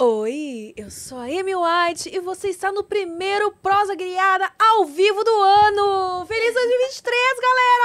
Oi, eu sou a Amy White e você está no primeiro Prosa Griada ao vivo do ano! Feliz 2023, galera!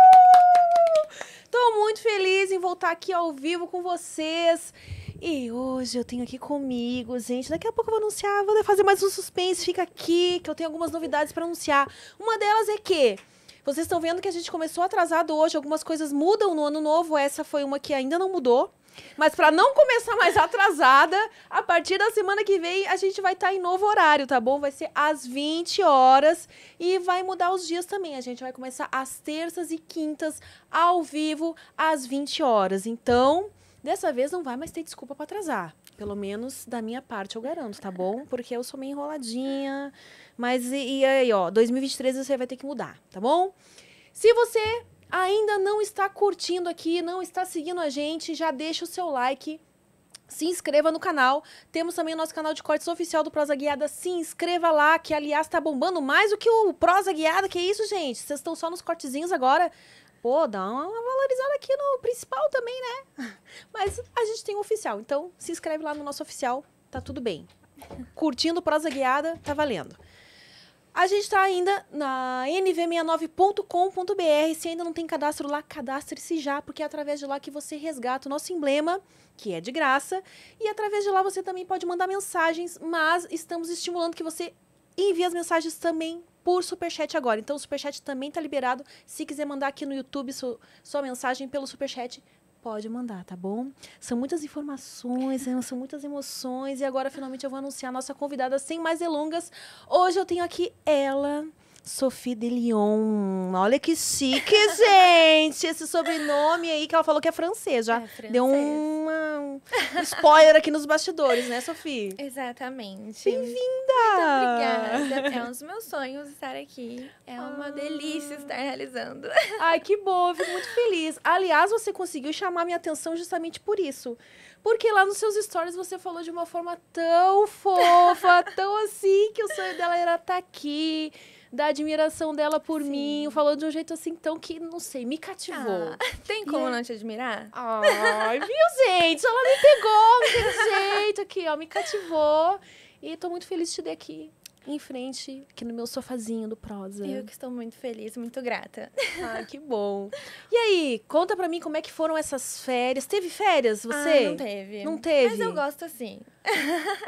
Uhul! Tô muito feliz em voltar aqui ao vivo com vocês. E hoje eu tenho aqui comigo, gente. Daqui a pouco eu vou anunciar, vou fazer mais um suspense. Fica aqui que eu tenho algumas novidades para anunciar. Uma delas é que vocês estão vendo que a gente começou atrasado hoje, algumas coisas mudam no ano novo. Essa foi uma que ainda não mudou. Mas para não começar mais atrasada, a partir da semana que vem a gente vai estar tá em novo horário, tá bom? Vai ser às 20 horas e vai mudar os dias também. A gente vai começar às terças e quintas ao vivo às 20 horas. Então, dessa vez não vai mais ter desculpa para atrasar. Pelo menos da minha parte eu garanto, tá bom? Porque eu sou meio enroladinha. Mas e, e aí, ó, 2023 você vai ter que mudar, tá bom? Se você ainda não está curtindo aqui, não está seguindo a gente, já deixa o seu like. Se inscreva no canal. Temos também o nosso canal de cortes oficial do Prosa Guiada. Se inscreva lá, que aliás está bombando mais do que o Prosa Guiada. Que isso, gente? Vocês estão só nos cortezinhos agora pô, dá uma valorizada aqui no principal também, né? Mas a gente tem um oficial, então se inscreve lá no nosso oficial, tá tudo bem. Curtindo prosa guiada, tá valendo. A gente está ainda na nv69.com.br. Se ainda não tem cadastro lá, cadastre-se já, porque é através de lá que você resgata o nosso emblema, que é de graça. E através de lá você também pode mandar mensagens, mas estamos estimulando que você envie as mensagens também por Superchat agora. Então o Superchat também está liberado. Se quiser mandar aqui no YouTube sua, sua mensagem pelo Superchat, pode mandar, tá bom? São muitas informações, né? são muitas emoções. E agora, finalmente, eu vou anunciar a nossa convidada sem mais delongas. Hoje eu tenho aqui ela Sophie de Lyon. Olha que chique, gente! Esse sobrenome aí que ela falou que é francês. Já é, deu um spoiler aqui nos bastidores, né, Sophie? Exatamente. Bem-vinda! Muito obrigada. É um dos meus sonhos estar aqui. É uma ah. delícia estar realizando. Ai, que bom! Fico muito feliz. Aliás, você conseguiu chamar minha atenção justamente por isso. Porque lá nos seus stories você falou de uma forma tão fofa, tão assim, que o sonho dela era estar tá aqui da admiração dela por Sim. mim, falou de um jeito assim tão que, não sei, me cativou. Ah, tem como é não te admirar? Ai, viu, gente? Ela me pegou, me deu jeito aqui, ó, me cativou. E tô muito feliz de te ter aqui em frente aqui no meu sofazinho do Prosa. Eu que estou muito feliz, muito grata. Ah, que bom. E aí, conta pra mim como é que foram essas férias. Teve férias ah, você? Ah, não teve. Não teve? Mas eu gosto assim.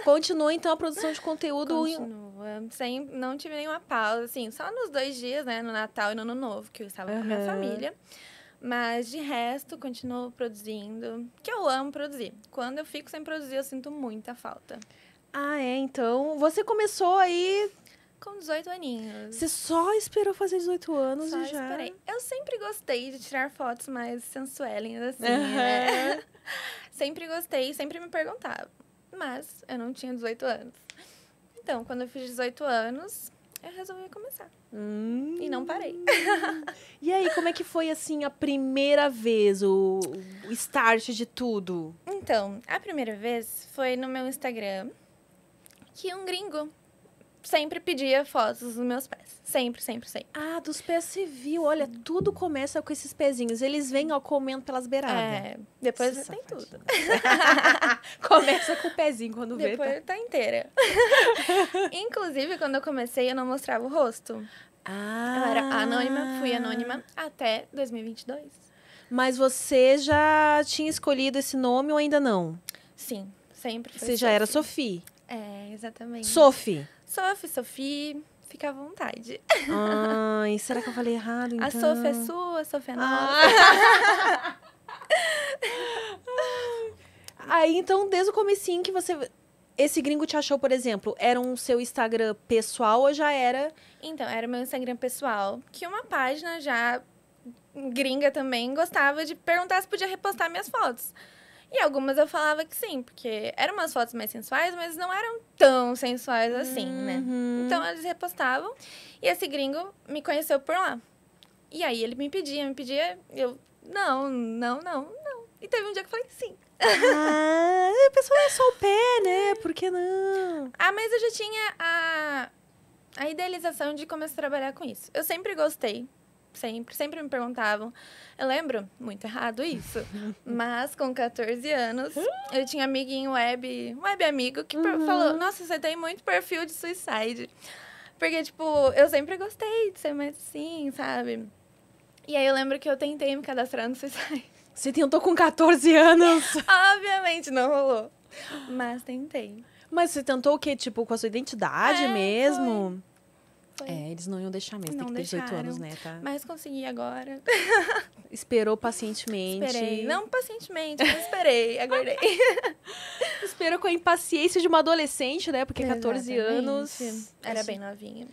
Continua então a produção de conteúdo. Continua. Sem, não tive nenhuma pausa, assim, só nos dois dias, né, no Natal e no Ano Novo, que eu estava uhum. com a minha família. Mas de resto, continuo produzindo, que eu amo produzir. Quando eu fico sem produzir, eu sinto muita falta. Ah, é. Então, você começou aí com 18 aninhos. Você só esperou fazer 18 anos só e já. Esperei. Eu sempre gostei de tirar fotos mais sensuais, assim, uhum. né? sempre gostei, sempre me perguntava. Mas eu não tinha 18 anos. Então, quando eu fiz 18 anos, eu resolvi começar. Hum. E não parei. e aí, como é que foi, assim, a primeira vez, o, o start de tudo? Então, a primeira vez foi no meu Instagram que um gringo sempre pedia fotos dos meus pés. Sempre, sempre, sempre. Ah, dos pés se viu. Olha, tudo começa com esses pezinhos. Eles vêm, ó, comendo pelas beiradas. É, depois você é tem tudo. começa com o pezinho quando depois vê. Depois tá, tá inteira. Inclusive, quando eu comecei, eu não mostrava o rosto. Ah. Eu era ah. anônima, fui anônima até 2022. Mas você já tinha escolhido esse nome ou ainda não? Sim, sempre foi. Você já Sophie. era Sophie? É, exatamente. Sophie. Sophie, Sophie, fica à vontade. Ai, será que eu falei errado, então? A Sophie é sua, a Sophie é ah. nossa. Aí, então, desde o comecinho que você... Esse gringo te achou, por exemplo, era um seu Instagram pessoal ou já era? Então, era meu Instagram pessoal, que uma página já gringa também gostava de perguntar se podia repostar minhas fotos. E algumas eu falava que sim, porque eram umas fotos mais sensuais, mas não eram tão sensuais assim, né? uhum. né? Então eles repostavam. E esse gringo me conheceu por lá. E aí ele me pedia, me pedia, eu, não, não, não, não. E teve um dia que eu falei, sim. Ah, o pessoal é só o pé, né? Por que não? Ah, mas eu já tinha a, a idealização de começar a trabalhar com isso. Eu sempre gostei sempre, sempre me perguntavam. Eu lembro, muito errado isso, mas com 14 anos, hum. eu tinha amiguinho web, web amigo, que uhum. falou: Nossa, você tem muito perfil de suicide. Porque, tipo, eu sempre gostei de ser mais assim, sabe? E aí eu lembro que eu tentei me cadastrar no suicide. Você tentou com 14 anos? Obviamente não rolou. Mas tentei. Mas você tentou o quê? Tipo, com a sua identidade é, mesmo? Foi. Foi. É, eles não iam deixar mesmo. Não Tem que ter 18 anos, né? Tá? Mas consegui agora. Esperou pacientemente. Esperei. Não pacientemente, mas esperei, aguardei. Esperou com a impaciência de uma adolescente, né? Porque Exatamente. 14 anos. Era assim. bem novinha.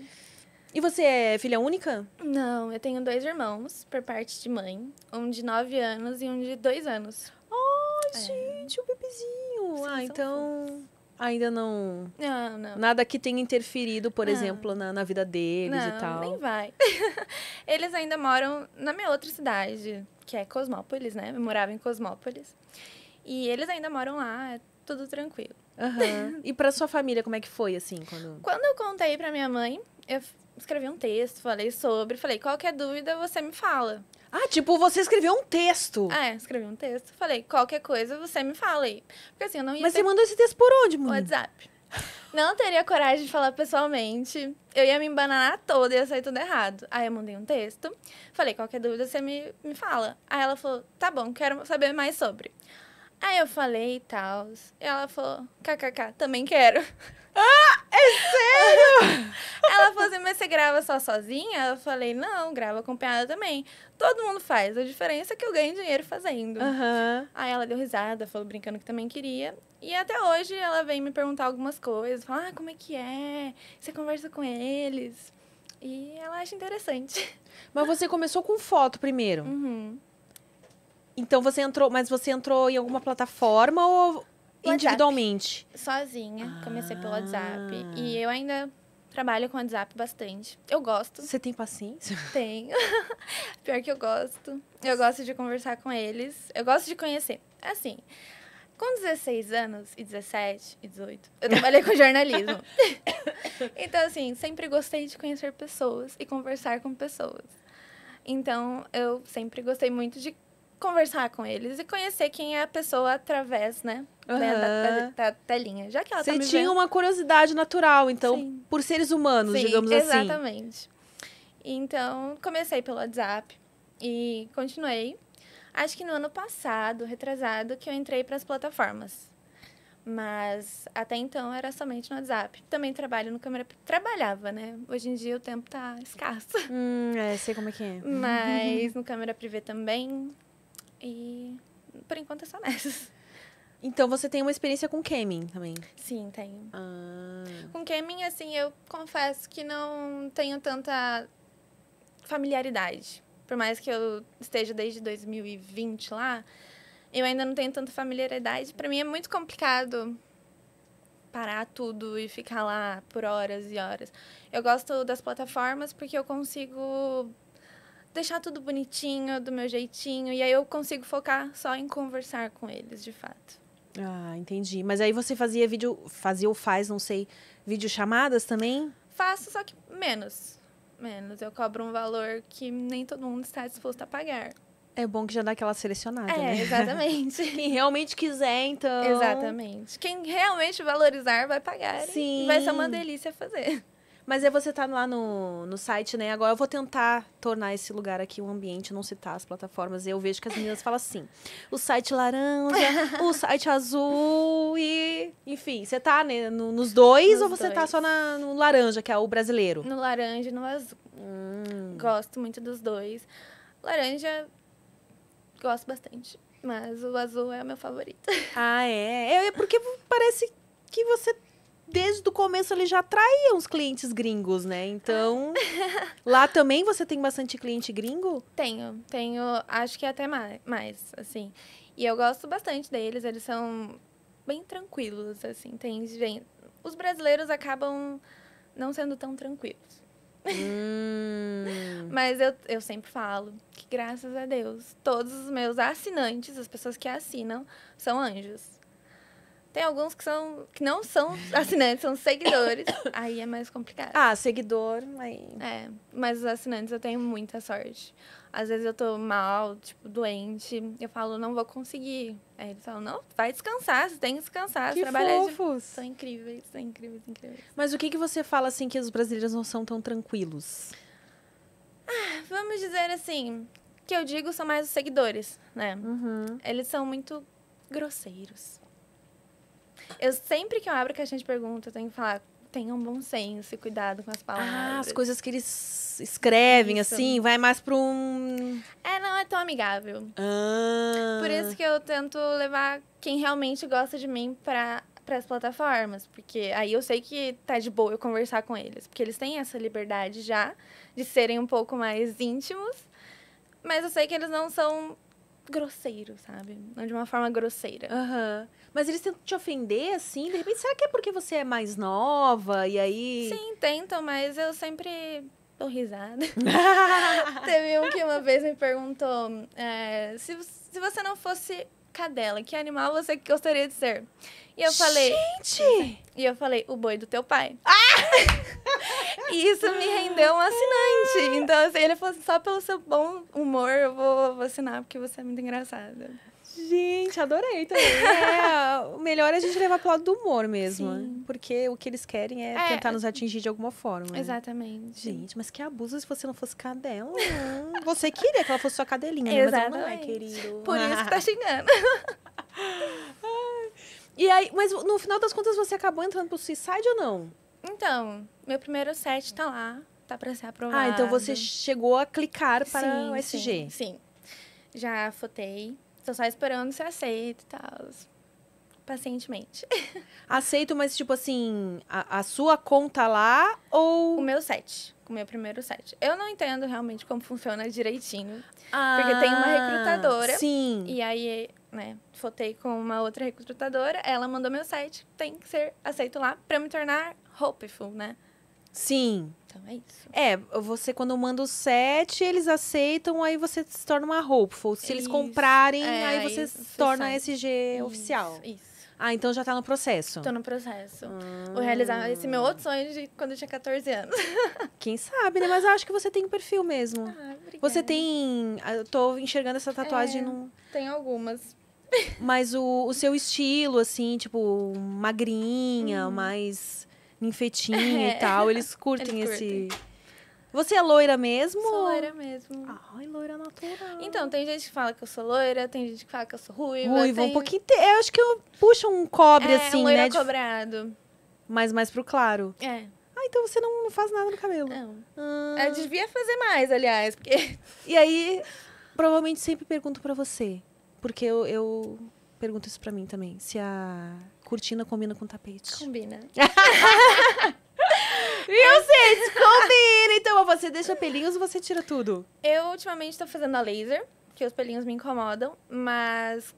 E você é filha única? Não, eu tenho dois irmãos por parte de mãe. Um de 9 anos e um de 2 anos. Oh, é. gente, o bebezinho. Sim, ah, então. Fofos. Ainda não... Não, não. Nada que tenha interferido, por exemplo, na, na, vida deles não, e tal. nem vai. Eles ainda moram na minha outra cidade, que é Cosmópolis, né? Eu morava em Cosmópolis. E eles ainda moram lá, é tudo tranquilo. Uhum. e para sua família, como é que foi, assim? Quando, quando eu contei para minha mãe, eu escrevi um texto, falei sobre, falei, qualquer é dúvida você me fala. Ah, tipo, você escreveu um texto. É, escrevi um texto, falei, qualquer coisa você me fala aí. Porque assim, eu não ia Mas ter... você mandou esse texto por onde, mano? WhatsApp. Não teria coragem de falar pessoalmente. Eu ia me embanar toda, ia sair tudo errado. Aí eu mandei um texto, falei, qualquer dúvida você me, me fala. Aí ela falou, tá bom, quero saber mais sobre. Aí eu falei e tal. Ela falou, kkk, também quero. Ah, é sério? Ela falou assim, mas você grava só sozinha? Eu falei, não, grava acompanhada também. Todo mundo faz, a diferença é que eu ganho dinheiro fazendo. Uhum. Aí ela deu risada, falou brincando que também queria. E até hoje ela vem me perguntar algumas coisas. Fala, ah, como é que é? Você conversa com eles? E ela acha interessante. Mas você começou com foto primeiro. Uhum. Então você entrou, mas você entrou em alguma plataforma ou WhatsApp. É. individualmente? Sozinha, ah. comecei pelo WhatsApp. E eu ainda trabalho com WhatsApp bastante. Eu gosto. Você tem paciência? Tenho. Pior que eu gosto. Eu gosto de conversar com eles. Eu gosto de conhecer. Assim, com 16 anos e 17 e 18, eu trabalhei com jornalismo. então, assim, sempre gostei de conhecer pessoas e conversar com pessoas. Então, eu sempre gostei muito de conversar com eles e conhecer quem é a pessoa através, né? Uhum. Da, da, da, telinha. Já que ela tá Você tá tinha vendo... uma curiosidade natural, então, Sim. por seres humanos, Sim, digamos exatamente. assim. Exatamente. Então, comecei pelo WhatsApp e continuei. Acho que no ano passado, retrasado, que eu entrei para as plataformas. Mas até então era somente no WhatsApp. Também trabalho no câmera. Trabalhava, né? Hoje em dia o tempo tá escasso. Hum, é, sei como é que é. Mas no câmera privê também. E por enquanto é só nessas. Então você tem uma experiência com Kemin também? Sim, tenho. Ah. Com Kemin, assim, eu confesso que não tenho tanta familiaridade. Por mais que eu esteja desde 2020 lá, eu ainda não tenho tanta familiaridade. Para mim é muito complicado parar tudo e ficar lá por horas e horas. Eu gosto das plataformas porque eu consigo deixar tudo bonitinho, do meu jeitinho. E aí eu consigo focar só em conversar com eles, de fato. Ah, entendi. Mas aí você fazia vídeo, fazia ou faz, não sei, videochamadas também? Faço, só que menos. Menos. Eu cobro um valor que nem todo mundo está disposto a pagar. É bom que já dá aquela selecionada, é, né? Exatamente. Quem realmente quiser, então. Exatamente. Quem realmente valorizar vai pagar. Sim. E vai ser uma delícia fazer. Mas aí é você tá lá no, no site, né? Agora eu vou tentar tornar esse lugar aqui um ambiente, não citar as plataformas. Eu vejo que as meninas falam assim: o site laranja, o site azul e. Enfim, você tá né, no, nos dois nos ou você tá dois. tá só na, no laranja, que é o brasileiro? No laranja e no azul. Hum. Gosto muito dos dois. Laranja, gosto bastante. Mas o azul é o meu favorito. Ah, é? É, é porque parece que você desde o começo ele já atraía uns clientes gringos, né? Então, lá também você tem bastante cliente gringo? Tenho, tenho, acho que até mais, assim. E eu gosto bastante deles, eles são bem tranquilos, assim, tem Os brasileiros acabam não sendo tão tranquilos. Hum. Mas eu, eu sempre falo que, graças a Deus, todos os meus assinantes, as pessoas que assinam, são anjos. Tem alguns que, são, que não são assinantes, né, são seguidores. aí é mais complicado. Ah, seguidor, aí. É, mas os assinantes eu tenho muita sorte. Às vezes eu tô mal, tipo, doente. Eu falo, não vou conseguir. Aí eles falam, não, vai descansar, você tem que descansar. Que trabalhar fofos. De... São incríveis, são incríveis, incríveis. Mas o que, que você fala, assim, que os brasileiros não são tão tranquilos? Ah, vamos dizer assim, que eu digo são mais os seguidores, né? Uhum. Eles são muito grosseiros. Eu sempre que eu abro caixinha de pergunta, eu tenho que falar tenham bom senso e cuidado com as palavras. Ah, as coisas que eles escrevem, isso. assim, vai mais para um. É, não é tão amigável. Ah. Por isso que eu tento levar quem realmente gosta de mim para as plataformas, porque aí eu sei que tá de boa eu conversar com eles, porque eles têm essa liberdade já de serem um pouco mais íntimos, mas eu sei que eles não são grosseiro, sabe? Não de uma forma grosseira. Uhum. Mas eles tentam te ofender, assim, de repente, será que é porque você é mais nova? E aí. Sim, tentam, mas eu sempre dou risada. Teve um que uma vez me perguntou: é, se, se você não fosse cadela, que animal você gostaria de ser? E eu falei. Gente! E eu falei, o boi do teu pai. Ah! e isso me rendeu um assinante. Então, assim, ele falou assim, só pelo seu bom humor eu vou, vou assinar, porque você é muito engraçada. Gente, adorei também. É, o melhor é a gente levar pro lado do humor mesmo. Sim. Porque o que eles querem é, é, tentar é nos atingir de alguma forma. Exatamente. Gente, mas que abuso se você não fosse cadela. Né? você queria que ela fosse sua cadelinha, Exatamente. né? Mas ela não é, querido. Por isso que tá xingando. e aí, mas no final das contas você acabou entrando pro suicide ou não? Então, meu primeiro set tá lá, tá para ser aprovado. Ah, então você chegou a clicar para sim, o SG. Sim, sim. Já fotei estou só esperando ser aceito e tal. Pacientemente. Aceito, mas tipo assim, a, a, sua conta lá ou. O meu set. O meu primeiro set. Eu não entendo realmente como funciona direitinho. Ah, porque tem uma recrutadora. Sim. E aí, né, fotei com uma outra recrutadora, ela mandou meu set tem que ser aceito lá pra me tornar hopeful, né? Sim. Então, é isso. É, você quando manda o set eles aceitam, aí você se torna uma Hopeful. Se isso. eles comprarem, é, aí você isso, se torna SG isso, oficial. Isso. Ah, então já tá no processo. Tô no processo. Hum. Vou ah. realizar esse meu outro sonho de quando eu tinha 14 anos. Quem sabe, né? Mas eu acho que você tem um perfil mesmo. Ah, obrigada. Você tem... Ah, eu tô enxergando essa tatuagem é, no... Tem algumas. Mas o, o seu estilo, assim, tipo, magrinha, hum. mais ninfetinha e é. tal. Eles curtem, Eles curtem. esse. Você é loira mesmo? Sou loira mesmo. Ai, loira natural. Então, tem gente que fala que eu sou loira, tem gente que fala que eu sou ruiva. Ruiva, tem... um pouquinho. Te... Eu acho que eu puxo um cobre é, assim, um né? De... cobrado. Mas mais pro claro. É. Ah, então você não faz nada no cabelo. Não. Ah. Eu devia fazer mais, aliás, porque. E aí, provavelmente sempre pergunto para você. Porque eu, eu pergunta isso para mim também. Se a cortina combina com o tapete. Combina. Viu, gente? Combina! Então, você deixa pelinhos ou você tira tudo? Eu, ultimamente, tô fazendo a laser, que os pelinhos me incomodam. Mas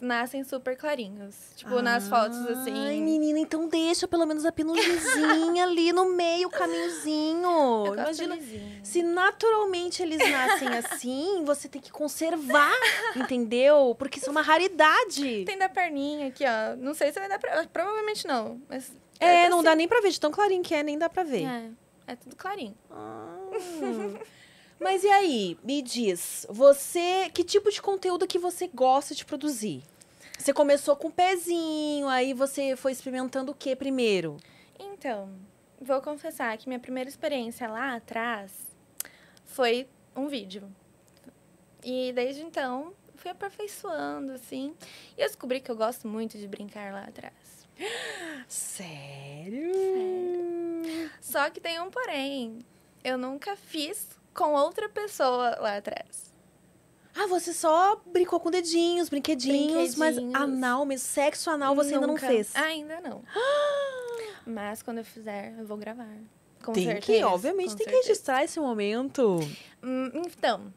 nascem super clarinhos. Tipo, ah, nas fotos, assim. Ai, menina, então deixa pelo menos a penugemzinha ali no meio, o caminhozinho. Eu Imagina. Se naturalmente eles nascem assim, você tem que conservar, entendeu? Porque isso é uma raridade. Tem da perninha aqui, ó. Não sei se vai dar pra. Provavelmente não. Mas. É, é não assim. dá nem pra ver de tão clarinho que é, nem dá pra ver. É, é tudo clarinho. Ah. Mas e aí, me diz, você, que tipo de conteúdo que você gosta de produzir? Você começou com o pezinho, aí você foi experimentando o que primeiro? Então, vou confessar que minha primeira experiência lá atrás foi um vídeo. E desde então, fui aperfeiçoando, assim. E eu descobri que eu gosto muito de brincar lá atrás. Sério? Sério. Só que tem um porém. Eu nunca fiz com outra pessoa lá atrás. Ah, você só brincou com dedinhos, brinquedinhos, brinquedinhos. mas anal, mesmo, sexo anal você Nunca. ainda não fez. Ah, ainda não. mas quando eu fizer, eu vou gravar. Com tem certeza. que, obviamente, com tem certeza. que registrar esse momento. Hum, então,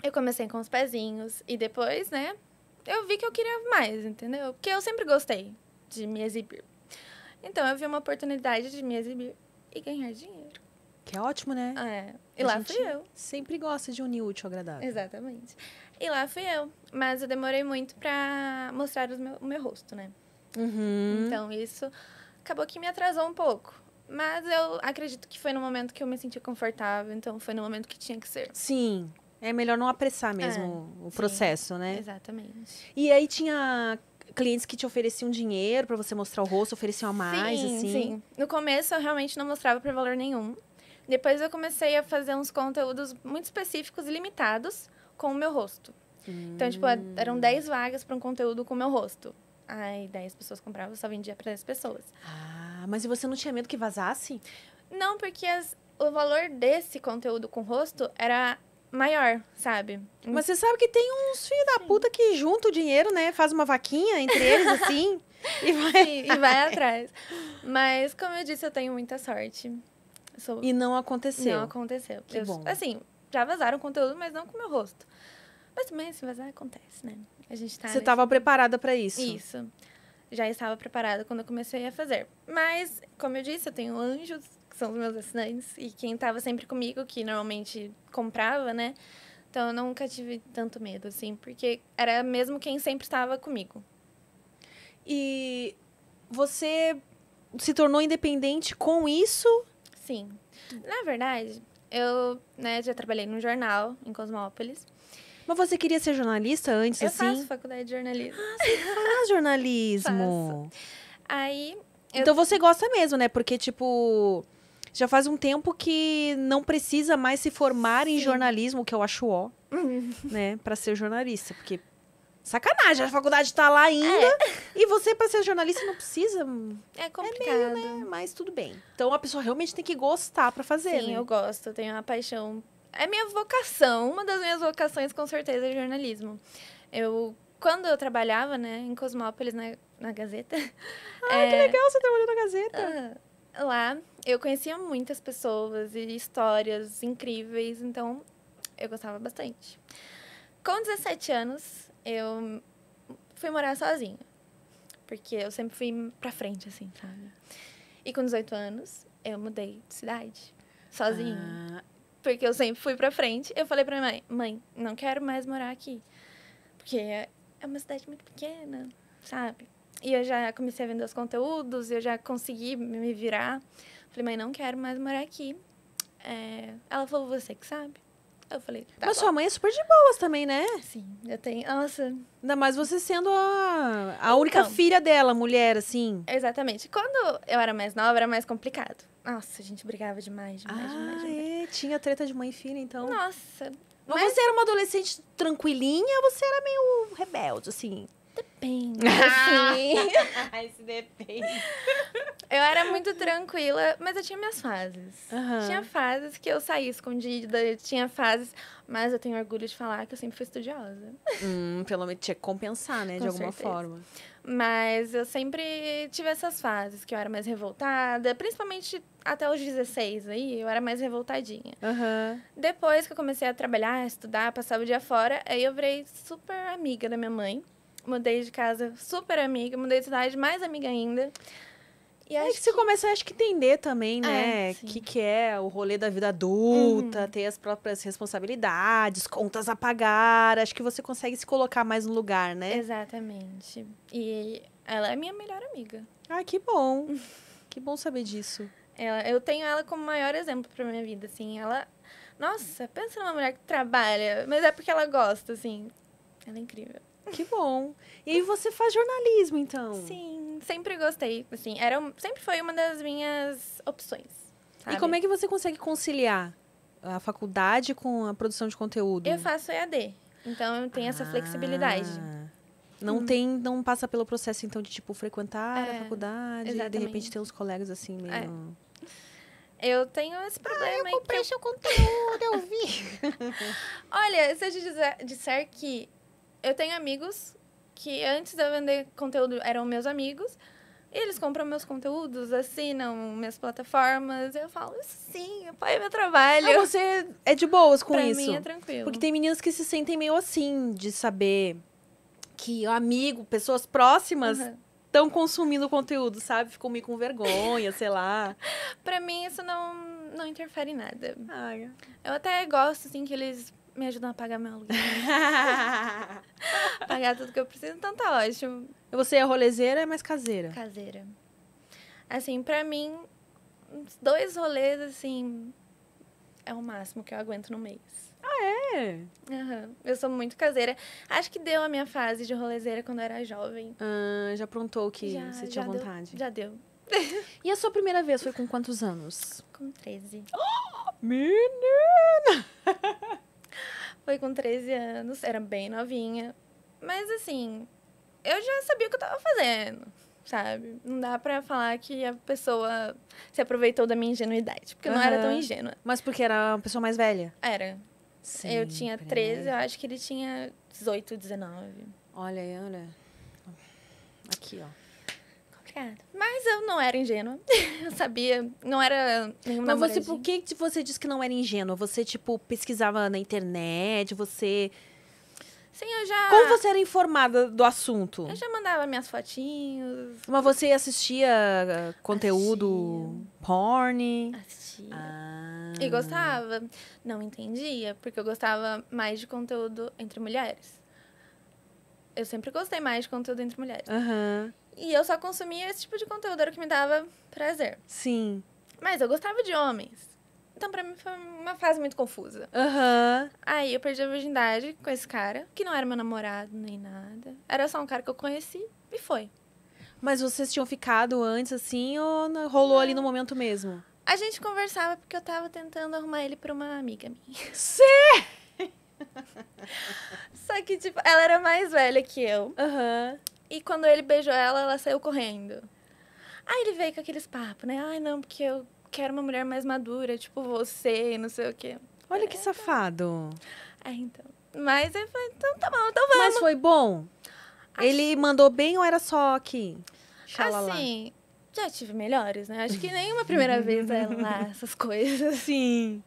eu comecei com os pezinhos e depois, né, eu vi que eu queria mais, entendeu? Porque eu sempre gostei de me exibir. Então, eu vi uma oportunidade de me exibir e ganhar dinheiro. Que é ótimo, né? É. E a lá fui eu. Sempre gosta de unir útil ao agradável. Exatamente. E lá fui eu. Mas eu demorei muito pra mostrar o meu, o meu rosto, né? Uhum. Então, isso acabou que me atrasou um pouco. Mas eu acredito que foi no momento que eu me senti confortável, então foi no momento que tinha que ser. Sim. É melhor não apressar mesmo é. o processo, sim, né? Exatamente. E aí tinha clientes que te ofereciam dinheiro para você mostrar o rosto, ofereciam a mais, sim, assim? Sim, No começo eu realmente não mostrava por valor nenhum. Depois eu comecei a fazer uns conteúdos muito específicos e limitados com o meu rosto. Hum. Então, tipo, eram 10 hum. vagas para um conteúdo com o meu rosto. Aí 10 pessoas compravam, eu só vendia para 10 pessoas. Ah, mas e você não tinha medo que vazasse? Não, porque as, o valor desse conteúdo com rosto era maior, sabe? Mas você sabe que tem uns filhos da puta que junta o dinheiro, né? Faz uma vaquinha entre eles, assim, e vai, Sim, e vai atrás. Mas, como eu disse, eu tenho muita sorte. Sou... E não aconteceu. Não aconteceu. Que eu, bom. Assim, já vazaram conteúdo, mas não com o meu rosto. Mas também, se vazar, acontece, né? A gente tá. Você estava preparada para isso? Isso. Já estava preparada quando eu comecei a fazer. Mas, como eu disse, eu tenho anjos, que são os meus assinantes, e quem estava sempre comigo, que normalmente comprava, né? Então eu nunca tive tanto medo, assim, porque era mesmo quem sempre estava comigo. E você se tornou independente com isso Sim. Na verdade, eu né, já trabalhei num jornal em Cosmópolis. Mas você queria ser jornalista antes, eu assim? Eu faço faculdade de jornalismo. Ah, você faz jornalismo. Faço. Aí... Eu... Então você gosta mesmo, né? Porque, tipo já faz um tempo que não precisa mais se formar Sim. em jornalismo, que eu acho ó, né, para ser jornalista, porque sacanagem. A faculdade está lá ainda. É. E você, para ser jornalista, não precisa. É complicado. É meio, né? Mas tudo bem. Então a pessoa realmente tem que gostar para fazer. Sim, né? eu gosto. Eu tenho uma paixão. É minha vocação. Uma das minhas vocações, com certeza, é jornalismo. Eu. Quando eu trabalhava, né, em Cosmópolis, na, na Gazeta. Ah, é... que legal, você trabalhou na Gazeta. Ah, lá, eu conhecia muitas pessoas e histórias incríveis, então eu gostava bastante. Com 17 anos, eu fui morar sozinha. Porque eu sempre fui pra frente, assim, sabe? E com 18 anos, eu mudei de cidade. Sozinha. Ah. Porque eu sempre fui pra frente. Eu falei pra minha mãe, mãe, não quero mais morar aqui. Porque é, é uma cidade muito pequena, sabe? E eu já comecei a vender os conteúdos, eu já consegui me virar. Falei, mãe, não quero mais morar aqui. É... Ela falou, você que sabe. Eu falei, tá Mas bom. sua mãe é super de boas também, né? Sim, eu tenho. Nossa. Ainda mais você sendo a, a única então, filha dela, mulher, assim. Exatamente. Quando eu era mais nova, era mais complicado. Nossa, a gente brigava demais, demais, ah, demais, demais. É, tinha treta de mãe e filha, então. Nossa. Mas, mas você era uma adolescente tranquilinha ou você era meio rebelde, assim? Depende. Assim. Ah, depende. Eu era muito tranquila, mas eu tinha minhas fases. Uhum. Tinha fases que eu saía escondida, tinha fases, mas eu tenho orgulho de falar que eu sempre fui estudiosa. Hum, pelo menos tinha que compensar, né? Com de alguma certeza. forma. Mas eu sempre tive essas fases que eu era mais revoltada, principalmente até os 16 aí, eu era mais revoltadinha. Uhum. Depois que eu comecei a trabalhar, a estudar, passava o dia fora, aí eu virei super amiga da minha mãe mudei de casa super amiga, mudei de cidade mais amiga ainda. E é acho é que você que... começa acho que entender também, é, né? O é, que, que é o rolê da vida adulta, uhum. ter as próprias responsabilidades, contas a pagar. Acho que você consegue se colocar mais no lugar, né? Exatamente. E ela é minha melhor amiga. Ah, que bom. que bom saber disso. Ela, eu tenho ela como maior exemplo pra minha vida, assim. Ela. Nossa, pensa numa mulher que trabalha, mas é porque ela gosta, assim. Ela é incrível. Que bom. E aí você faz jornalismo, então? Sim, sempre gostei. Assim, era, sempre foi uma das minhas opções. Sabe? E como é que você consegue conciliar a faculdade com a produção de conteúdo? Eu faço EAD, então eu tenho ah, essa flexibilidade. Ah, não hum. tem, não passa pelo processo então de tipo frequentar é, a faculdade exatamente. e de repente ter uns colegas assim meio. É. Eu tenho esse problema. Ah, eu comprei eu... seu conteúdo, eu vi. Olha, se eu te disser que eu tenho amigos que antes de eu vender conteúdo eram meus amigos. E eles compram meus conteúdos, assinam minhas plataformas. Eu falo, sim, apoia meu trabalho. Ah, você é de boas com pra isso. Pra mim é tranquilo. Porque tem meninas que se sentem meio assim, de saber que amigo, pessoas próximas... Estão consumindo conteúdo, sabe? Ficam meio com vergonha, sei lá. Pra mim, isso não, não interfere em nada. Ai. É. Eu até gosto, assim, que eles me ajudam a pagar meu aluguel. pagar tudo que eu preciso, então tá ótimo. Você é rolezeira, é mais caseira? Caseira. Assim, pra mim, dois rolês, assim, é o máximo que eu aguento no mês. Ah, é? Uhum. Eu sou muito caseira. Acho que deu a minha fase de rolezeira quando eu era jovem. Ah, já aprontou que já, você tinha já vontade? Deu, já deu. e a sua primeira vez foi com quantos anos? Com 13. Oh, menina! Foi com 13 anos, era bem novinha. Mas assim, eu já sabia o que eu tava fazendo, sabe? Não dá pra falar que a pessoa se aproveitou da minha ingenuidade, porque uhum. não era tão ingênua. Mas porque era uma pessoa mais velha? Era. Sim, eu tinha 13, eu acho que ele tinha 18, 19. Olha aí, olha. Aqui, ó complicado. Mas eu não era ingênua. Eu sabia, não era nenhum Mas você, por que você disse que não era ingênua? Você, tipo, pesquisava na internet, você... Sim, eu já... Como você era informada do assunto? Eu já mandava minhas fotinhos. Mas você assistia ah, conteúdo assistia. porn? Assistia. Ah. E gostava. Não entendia, porque eu gostava mais de conteúdo entre mulheres. Eu sempre gostei mais de conteúdo entre mulheres. Aham. Uhum. E eu só consumia esse tipo de conteúdo, era o que me dava prazer. Sim. Mas eu gostava de homens. Então, pra mim, foi uma fase muito confusa. Aham. Uhum. Aí eu perdi a virgindade com esse cara, que não era meu namorado nem nada. Era só um cara que eu conheci e foi. Mas vocês tinham ficado antes, assim, ou rolou não. ali no momento mesmo? A gente conversava porque eu tava tentando arrumar ele pra uma amiga minha. Sim! só que, tipo, ela era mais velha que eu. Aham. Uhum. E quando ele beijou ela, ela saiu correndo. Aí ele veio com aqueles papos, né? Ai, não, porque eu quero uma mulher mais madura, tipo você, não sei o quê. Olha é, que safado. É, então. Mas ele foi então tá bom, então vamos. Mas foi bom? Acho... Ele mandou bem ou era só aqui? Xalala. Assim, já tive melhores, né? Acho que nenhuma primeira vez é lá, essas coisas. Sim.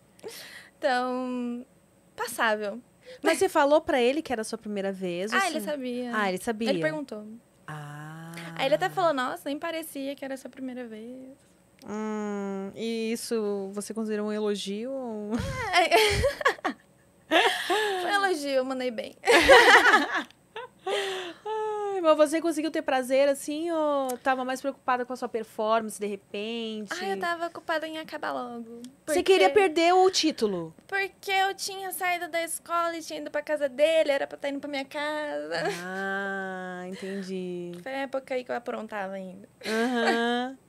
Então, passável. Mas você falou pra ele que era a sua primeira vez? Ah, assim? ele sabia. Ah, ele sabia. Ele perguntou. Ah. Aí ele até falou, nossa, nem parecia que era a sua primeira vez. Hum, e isso você considera um elogio? Ou... Foi um elogio, eu mandei bem. Ai, mas você conseguiu ter prazer assim ou tava mais preocupada com a sua performance de repente? Ah, eu tava ocupada em acabar logo. Porque... Você queria perder o título? Porque eu tinha saído da escola e tinha ido pra casa dele, era pra estar tá indo pra minha casa. Ah, entendi. Foi a época aí que eu aprontava ainda. Aham. Uhum.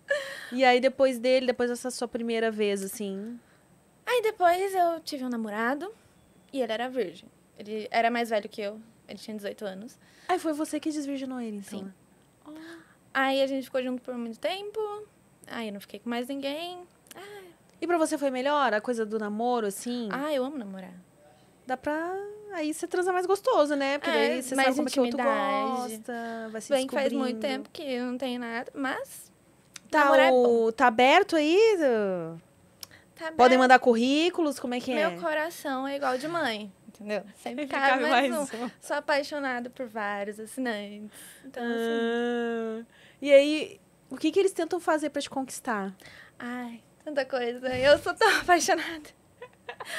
e aí depois dele, depois dessa sua primeira vez assim? Aí depois eu tive um namorado e ele era virgem. Ele era mais velho que eu. Ele tinha 18 anos. Aí foi você que desvirginou ele, então? Sim. Oh. Aí a gente ficou junto por muito tempo. Aí eu não fiquei com mais ninguém. Ah. E pra você foi melhor a coisa do namoro, assim? Ah, eu amo namorar. Dá pra aí você transa mais gostoso, né? Porque é, daí você sabe como é que o outro gosta, vai se Bem, faz muito tempo que eu não tenho nada, mas... Tá, é o... É tá aberto aí? Tá aberto. Podem mandar currículos, como é que Meu é? Meu coração é igual de mãe entendeu? Sempre cabe, cabe mais, mais um. um. Sou apaixonada por vários assinantes. Então, assim. ah, assim... E aí, o que, que eles tentam fazer para te conquistar? Ai, tanta coisa. Eu sou tão apaixonada.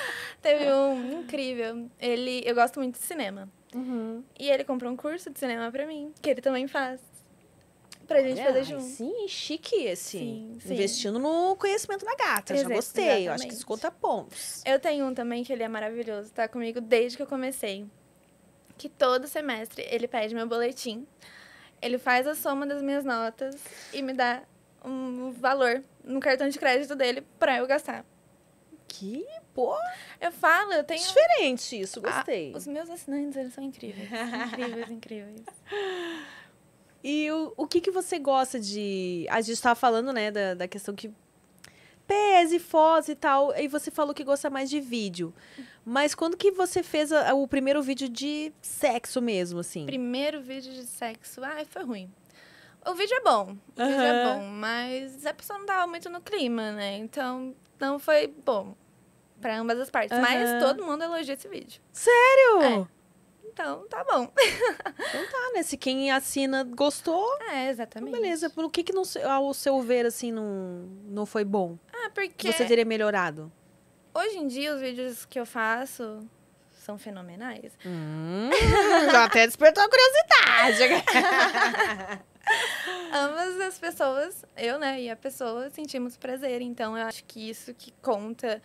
Teve um incrível. Ele, eu gosto muito de cinema. Uhum. E ele comprou um curso de cinema para mim, que ele também faz pra gente é, fazer junto. Sim, chique esse. Sim, sim. Investindo no conhecimento da gata. Exato, já gostei. Exatamente. Eu acho que isso conta pontos. Eu tenho um também que ele é maravilhoso, tá comigo desde que eu comecei. Que todo semestre ele pede meu boletim, ele faz a soma das minhas notas e me dá um valor no cartão de crédito dele pra eu gastar. Que, pô! Eu falo, eu tenho. Diferente isso, gostei. Ah, os meus assinantes, eles são incríveis. incríveis, incríveis. E o, o que, que você gosta de. A gente estava falando, né, da, da questão que. e foz e tal. E você falou que gosta mais de vídeo. Mas quando que você fez a, o primeiro vídeo de sexo mesmo, assim? Primeiro vídeo de sexo. Ai, foi ruim. O vídeo é bom. O vídeo é bom. Mas a pessoa não tava muito no clima, né? Então, não foi bom. para ambas as partes. Mas todo mundo elogia esse vídeo. Sério? É então tá bom. Então tá, né? Se quem assina gostou. É, então exatamente. Beleza, por que, que não, ao seu ver, assim, não, não foi bom? Ah, porque. Você teria melhorado? Hoje em dia, os vídeos que eu faço são fenomenais. Hum, já até despertou a curiosidade. Ambas as pessoas, eu, né, e a pessoa, sentimos prazer. Então, eu acho que isso que conta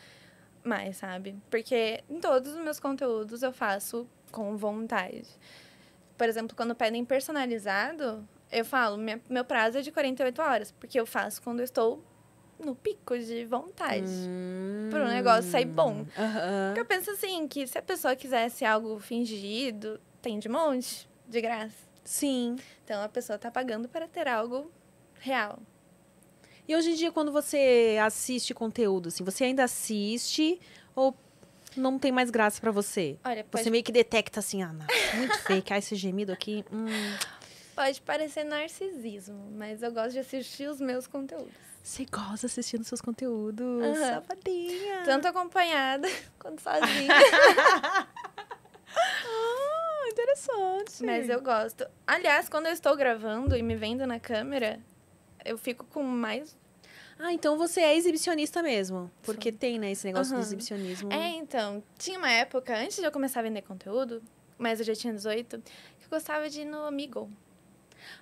mais, sabe? Porque em todos os meus conteúdos eu faço com vontade. Por exemplo, quando pedem personalizado, eu falo, minha, meu prazo é de 48 horas, porque eu faço quando eu estou no pico de vontade hum, para um negócio sair bom. Uh -huh. Porque eu penso assim, que se a pessoa quisesse algo fingido, tem de monte, de graça. Sim. Então a pessoa está pagando para ter algo real. E hoje em dia, quando você assiste conteúdo, assim, você ainda assiste ou não tem mais graça para você. Olha, pode... Você meio que detecta assim, ah, não, é muito fake, ah, esse gemido aqui. Hum. Pode parecer narcisismo, mas eu gosto de assistir os meus conteúdos. Você gosta de assistir os seus conteúdos, uhum. safadinha. Tanto acompanhada quanto sozinha. ah, interessante. Mas eu gosto. Aliás, quando eu estou gravando e me vendo na câmera, eu fico com mais ah, então você é exibicionista mesmo. Porque Sim. tem, né, esse negócio uhum. do exibicionismo. É, então. Tinha uma época, antes de eu começar a vender conteúdo, mas eu já tinha 18, que eu gostava de ir no Amigo.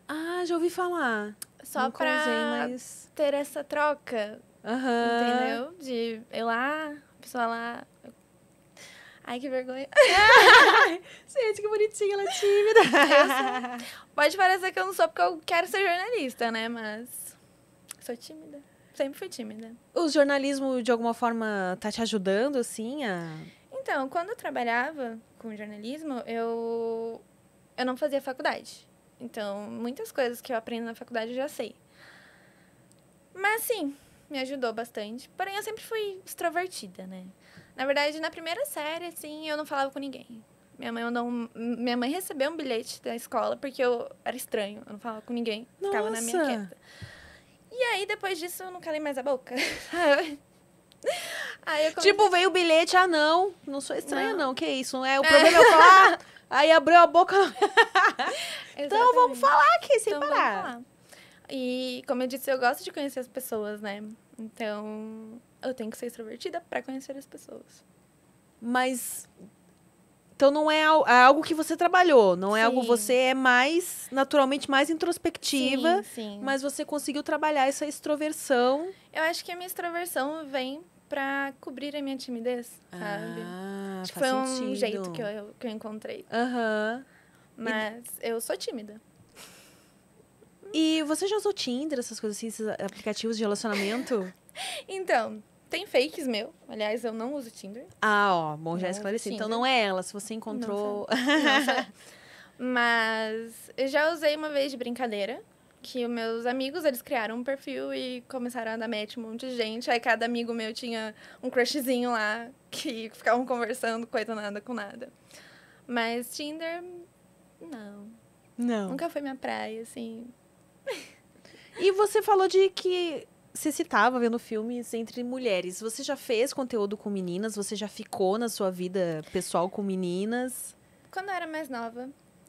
Ah, já ouvi falar. Só Não pra mas... ter essa troca. Uhum. Entendeu? De eu lá, a pessoa lá. Ai, que vergonha. Gente, que bonitinha, ela é tímida. Pode parecer que eu não sou porque eu quero ser jornalista, né? Mas sou tímida. Sempre fui tímida. O jornalismo, de alguma forma, tá te ajudando, assim, a... Então, quando eu trabalhava com jornalismo, eu, eu não fazia faculdade. Então, muitas coisas que eu aprendo na faculdade eu já sei. Mas, sim, me ajudou bastante. Porém, eu sempre fui extrovertida, né? Na verdade, na primeira série, assim, eu não falava com ninguém. Minha mãe, não, minha mãe recebeu um bilhete da escola porque eu era estranho, eu não falava com ninguém, Nossa. ficava na minha quieta. E aí, depois disso, eu não calei mais a boca. comecei... Tipo, veio o bilhete, ah, não, não sou estranha, não, não que isso, não né? é? O problema é eu falar, aí abriu a boca. então, vamos falar aqui, sem então, parar. E, como eu disse, eu gosto de conhecer as pessoas, né? Então, eu tenho que ser extrovertida para conhecer as pessoas. Mas então não é, é algo que você trabalhou, não sim. é algo você é mais naturalmente mais introspectiva, sim, sim. mas você conseguiu trabalhar essa extroversão. Eu acho que a minha extroversão vem para cobrir a minha timidez, sabe? Ah, que foi sentido. um jeito que eu, que eu encontrei. Aham. Uhum. Mas e... eu sou tímida. E você já usou Tinder, essas coisas assim, esses aplicativos de relacionamento? então, tem fakes meu. Aliás, eu não uso Tinder. Ah, ó. Bom, já esclareci. Então não é ela, se você encontrou. Não Mas eu já usei uma vez de brincadeira. Que os meus amigos, eles criaram um perfil e começaram a dar match um monte de gente. Aí cada amigo meu tinha um crushzinho lá, que ficavam conversando, coisa nada com nada. Mas Tinder, não. Não. Nunca foi minha praia, assim. E você falou de que você citava vendo filmes entre mulheres. Você já fez conteúdo com meninas? Você já ficou na sua vida pessoal com meninas? Quando eu era mais nova,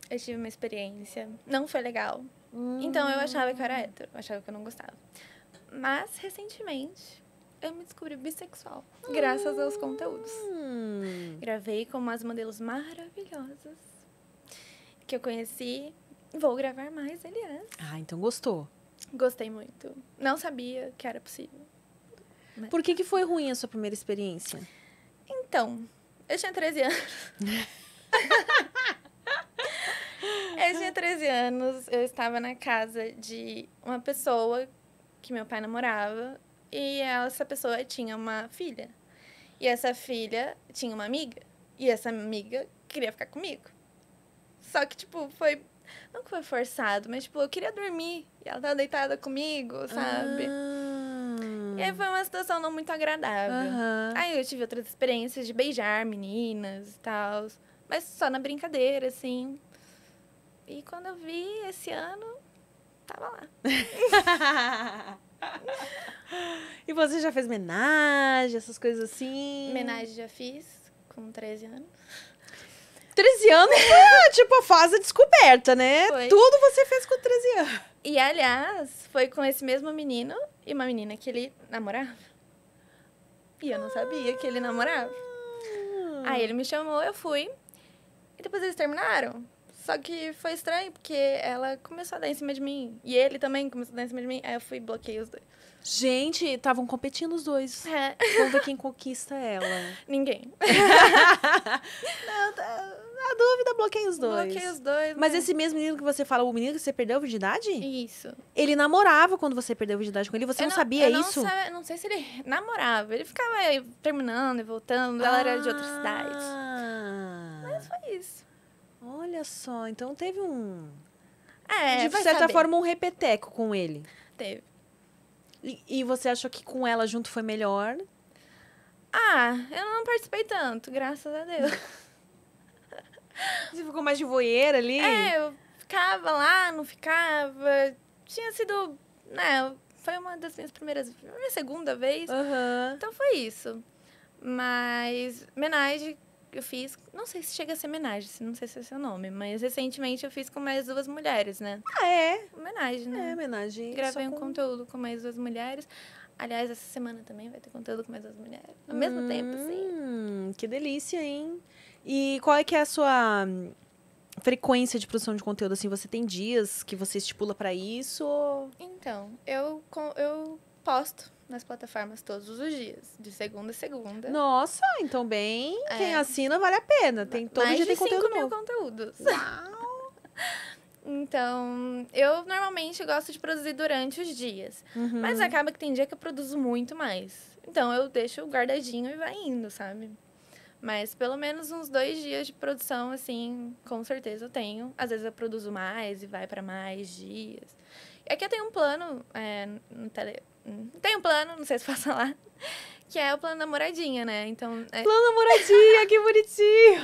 eu tive uma experiência. Não foi legal. Hum. Então eu achava que eu era hétero, achava que eu não gostava. Mas recentemente eu me descobri bissexual, hum. graças aos conteúdos. Hum. Gravei com umas modelos maravilhosas que eu conheci. Vou gravar mais, aliás. Ah, então gostou. Gostei muito. Não sabia que era possível. Mas... Por que, tá. que foi ruim a sua primeira experiência? Então, eu tinha 13 anos. eu tinha 13 anos, eu estava na casa de uma pessoa que meu pai namorava e essa pessoa tinha uma filha. E essa filha tinha uma amiga. E essa amiga queria ficar comigo. Só que, tipo, foi não que foi forçado, mas tipo, eu queria dormir. E ela tava deitada comigo, sabe? Ah. E aí foi uma situação não muito agradável. Aí eu tive outras experiências de beijar meninas e tal. Mas só na brincadeira, assim. E quando eu vi esse ano, tava lá. e você já fez homenagem, essas coisas assim? Homenagem já fiz, com 13 anos. 13 anos. É, tipo, a fase descoberta, né? Foi. Tudo você fez com 13 anos. E, aliás, foi com esse mesmo menino e uma menina que ele namorava. E eu não sabia que ele namorava. Ah. Aí ele me chamou, eu fui. E depois eles terminaram. Só que foi estranho, porque ela começou a dar em cima de mim. E ele também começou a dar em cima de mim. Aí eu fui e bloqueei os dois. Gente, estavam competindo os dois. É. Vamos ver quem conquista ela. Ninguém. não, tá... A dúvida bloqueia os dois. Bloqueia os dois. Mas né? esse mesmo menino que você fala, o menino que você perdeu a virgindade? Isso. Ele namorava quando você perdeu a virgindade com ele, você não, não, sabia eu isso? Não, sabe, não sei se ele namorava. Ele ficava terminando e voltando, ela ah. era de outra cidade. Ah. Mas foi isso. Olha só, então teve um. É, de certa saber. forma, um repeteco com ele. Teve. E, e você achou que com ela junto foi melhor? Ah, eu não participei tanto, graças a Deus. Você ficou mais de voeira ali? É, eu ficava lá, não ficava. Tinha sido. né? Foi uma das minhas primeiras. Minha segunda vez. Uhum. Então foi isso. Mas. Menage eu fiz, não sei se chega a ser homenagem, não sei se é seu nome, mas recentemente eu fiz com mais duas mulheres, né? Ah, é? Homenagem, né? É, homenagem. Gravei um com... conteúdo com mais duas mulheres. Aliás, essa semana também vai ter conteúdo com mais duas mulheres. Ao hum, mesmo tempo, assim. Hum, que delícia, hein? E qual é que é a sua hum, frequência de produção de conteúdo? Assim, você tem dias que você estipula para isso? Ou... Então, eu, eu posto nas plataformas todos os dias, de segunda a segunda. Nossa, então bem, é. quem assina vale a pena. Tem todo Mais dia de tem conteúdo mil novo. conteúdos. Então, eu normalmente gosto de produzir durante os dias. Uhum. Mas acaba que tem dia que eu produzo muito mais. Então, eu deixo guardadinho e vai indo, sabe? Mas pelo menos uns dois dias de produção, assim, com certeza eu tenho. Às vezes eu produzo mais e vai para mais dias. aqui é eu tenho um plano, é, no tele... tem um plano, não sei se passa lá que é o plano da moradinha, né? Então, é... Plano da moradinha, que bonitinho!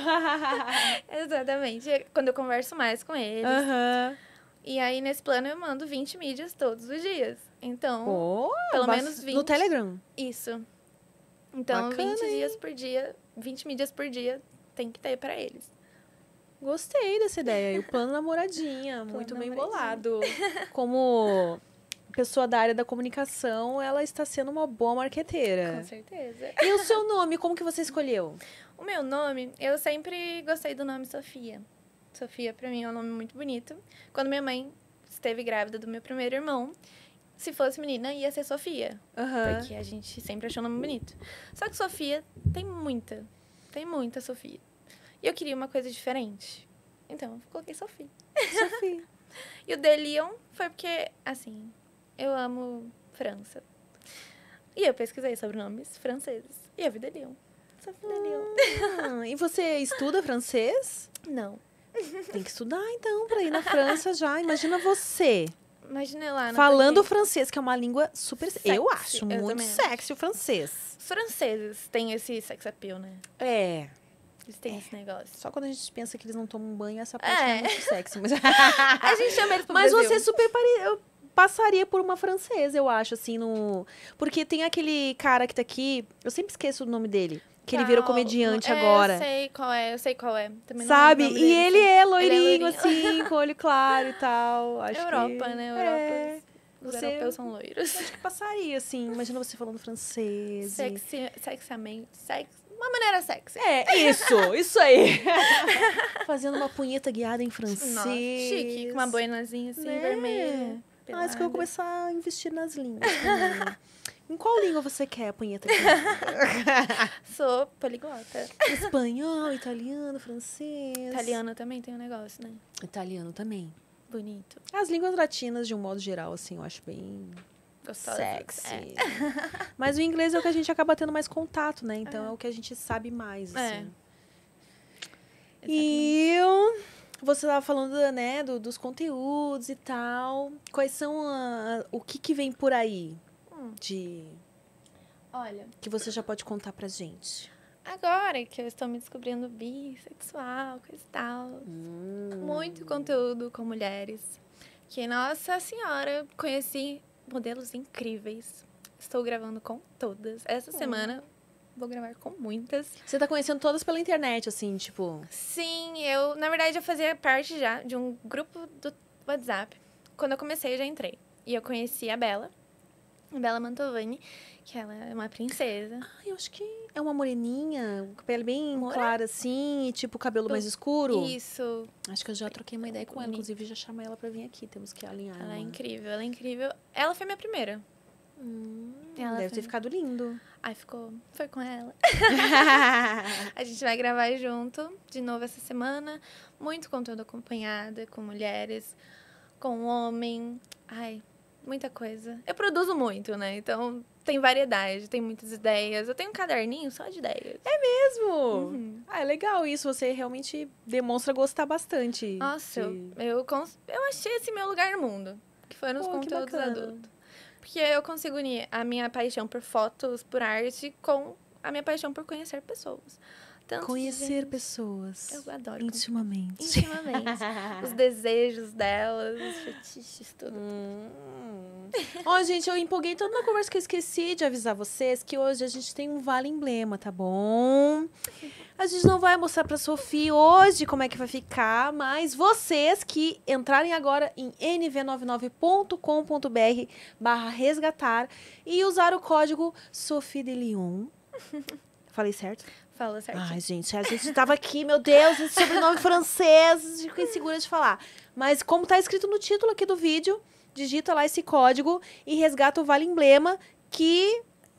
Exatamente, é quando eu converso mais com eles. Uhum. E aí, nesse plano, eu mando 20 mídias todos os dias. Então, oh, pelo menos 20. No Telegram? Isso. Então, Bacana, 20 hein? dias por dia 20 mídias por dia tem que ter para eles. Gostei dessa ideia. E o plano namoradinha, plano muito bem bolado. Como pessoa da área da comunicação, ela está sendo uma boa marqueteira. Com certeza. E o seu nome, como que você escolheu? O meu nome, eu sempre gostei do nome Sofia. Sofia, para mim, é um nome muito bonito. Quando minha mãe esteve grávida do meu primeiro irmão, se fosse menina, ia ser Sofia. Uhum. Porque a gente sempre achou o nome bonito. Só que Sofia tem muita. Tem muita Sofia. E eu queria uma coisa diferente. Então, eu coloquei Sofia. Sofia. e o Delion foi porque, assim, eu amo França. E eu pesquisei sobre nomes franceses. E eu vi Delion. Sofia Delion. Ah, e você estuda francês? Não. Tem que estudar, então, pra ir na França já. Imagina você. Imaginei lá. Falando francês, que é uma língua super. Sexy, eu acho eu muito sexy acho. o francês. Os franceses têm esse sex appeal, né? É. Eles têm é. esse negócio. Só quando a gente pensa que eles não tomam banho, essa é. parte é, é muito sexy. Mas... a gente chama eles pro Mas Brasil. você super Eu passaria por uma francesa, eu acho, assim, no. Porque tem aquele cara que tá aqui. Eu sempre esqueço o nome dele. Que ele virou comediante é, agora. Eu sei qual é, eu sei qual é. Também Sabe? e é ele, é loirinho, ele é loirinho, assim, com olho claro e tal. Acho Europa, que... né? É. Europa. É. Os europeus são loiros. Acho que passaria, assim. Imagina você falando francês. Sexy, sexamente. Sex... Uma maneira sexy. É, isso, isso aí. Fazendo uma punheta guiada em francês. Nossa, chique, com uma boinazinha assim, né? vermelha. Ah, acho que eu vou começar a investir nas linhas Em qual língua você quer a punheta? Sou poliglota. Espanhol, italiano, francês. Italiano também tem um negócio, né? Italiano também. Bonito. As línguas latinas, de um modo geral, assim, eu acho bem. Gostosa. Sexy. É. Mas o inglês é o que a gente acaba tendo mais contato, né? Então é, é o que a gente sabe mais, é. assim. É. E eu você estava falando né do, dos conteúdos e tal quais são a, o que que vem por aí de. Olha. Que você já pode contar pra gente. Agora que eu estou me descobrindo bissexual, coisa e tal. Hum. Muito conteúdo com mulheres. Que, nossa senhora, conheci modelos incríveis. Estou gravando com todas. Essa hum. semana vou gravar com muitas. Você tá conhecendo todas pela internet, assim, tipo? Sim, eu, na verdade, eu fazia parte já de um grupo do WhatsApp. Quando eu comecei, eu já entrei. E eu conheci a Bela, Bela Mantovani, que ela é uma princesa. Ah, eu acho que é uma moreninha, o cabelo bem Mora? claro assim, e tipo cabelo mais escuro. Isso. Acho que eu já troquei uma ideia com ela, inclusive já chamei ela para vir aqui, temos que alinhar. Ela, é ela é incrível, ela é incrível. Ela foi minha primeira. Hum, ela deve foi... ter ficado lindo. Ai, ficou, foi com ela. a gente vai gravar junto de novo essa semana. Muito conteúdo acompanhado com mulheres, com homem. Ai, muita coisa. Eu produzo muito, né? Então tem variedade, tem muitas ideias. Eu tenho um caderninho só de ideias. É mesmo? Uhum. Ah, é legal isso. Você realmente demonstra gostar bastante. Nossa, de... eu, eu, cons... eu achei esse assim, meu lugar no mundo. Que foram os oh, conteúdos adultos. Porque eu consigo unir a minha paixão por fotos, por arte, com a minha paixão por conhecer pessoas tanto. Conhecer pessoas. Eu adoro. Intimamente. Intimamente. os desejos delas, os fetiches, tudo. Hum. Ó, oh, gente, eu empolguei toda uma conversa que eu esqueci de avisar vocês que hoje a gente tem um vale emblema, tá bom? A gente não vai mostrar pra Sofia hoje como é que vai ficar, mas vocês que entrarem agora em nv99.com.br barra resgatar e usar o código Sofia de Leon. Falei certo? Fala certo. Ai, gente, a gente estava aqui, meu Deus, esse sobrenome francês, fico insegura de falar. Mas como está escrito no título aqui do vídeo, digita lá esse código e resgata o Vale Emblema, que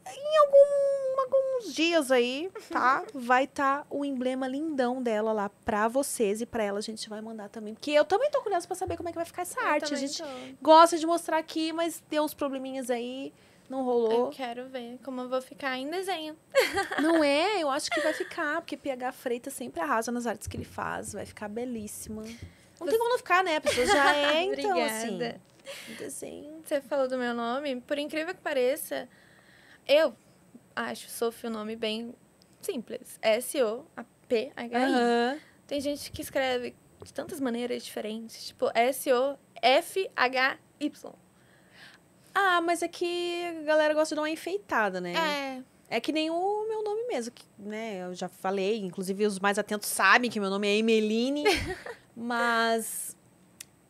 em algum, alguns dias aí, tá? Vai estar tá o emblema lindão dela lá pra vocês e pra ela a gente vai mandar também. Porque eu também tô curiosa pra saber como é que vai ficar essa eu arte. A gente tô. gosta de mostrar aqui, mas deu uns probleminhas aí não rolou. Eu quero ver como eu vou ficar em desenho. Não é? Eu acho que vai ficar, porque PH Freitas sempre arrasa nas artes que ele faz, vai ficar belíssima. Não tem como não ficar, né? A pessoa já é, então, assim. desenho. Você falou do meu nome, por incrível que pareça, eu acho Sophie o um nome bem simples. S-O-A-P-H-I. Tem gente que escreve de tantas maneiras diferentes, tipo S-O-F-H-Y. Ah, mas é que a galera gosta de dar uma enfeitada, né? É. É que nem o meu nome mesmo, que, né? Eu já falei, inclusive os mais atentos sabem que meu nome é Emeline. mas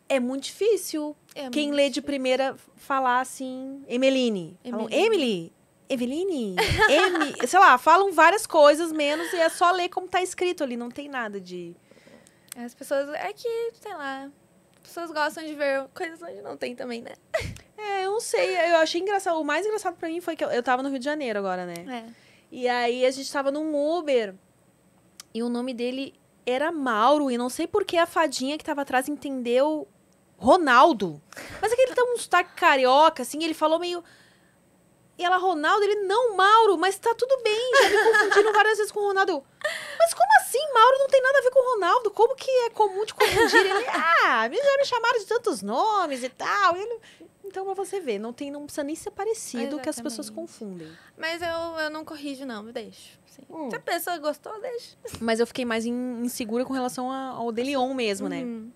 é muito difícil é quem muito lê difícil. de primeira falar assim, Emeline. Emeline. Falam, Emily, Eveline, em... sei lá, falam várias coisas menos e é só ler como tá escrito ali, não tem nada de. As pessoas. É que, sei lá, as pessoas gostam de ver coisas onde não tem também, né? É, eu não sei. Eu achei engraçado. O mais engraçado para mim foi que eu, eu tava no Rio de Janeiro agora, né? É. E aí a gente tava num Uber. E o nome dele era Mauro. E não sei por que a fadinha que tava atrás entendeu Ronaldo. Mas aquele é tá um sotaque carioca, assim. Ele falou meio. E ela, Ronaldo, ele, não, Mauro, mas tá tudo bem. Já me confundiram várias vezes com o Ronaldo. mas como assim? Mauro não tem nada a ver com o Ronaldo. Como que é comum te confundir? Ele, ah, já me chamaram de tantos nomes e tal. E ele, então, pra você ver não, tem, não precisa nem ser parecido Exatamente. que as pessoas confundem. Mas eu, eu não corrijo, não, eu deixo. Hum. Se a pessoa gostou, deixa. Mas eu fiquei mais insegura com relação ao Delion mesmo, né? Uhum.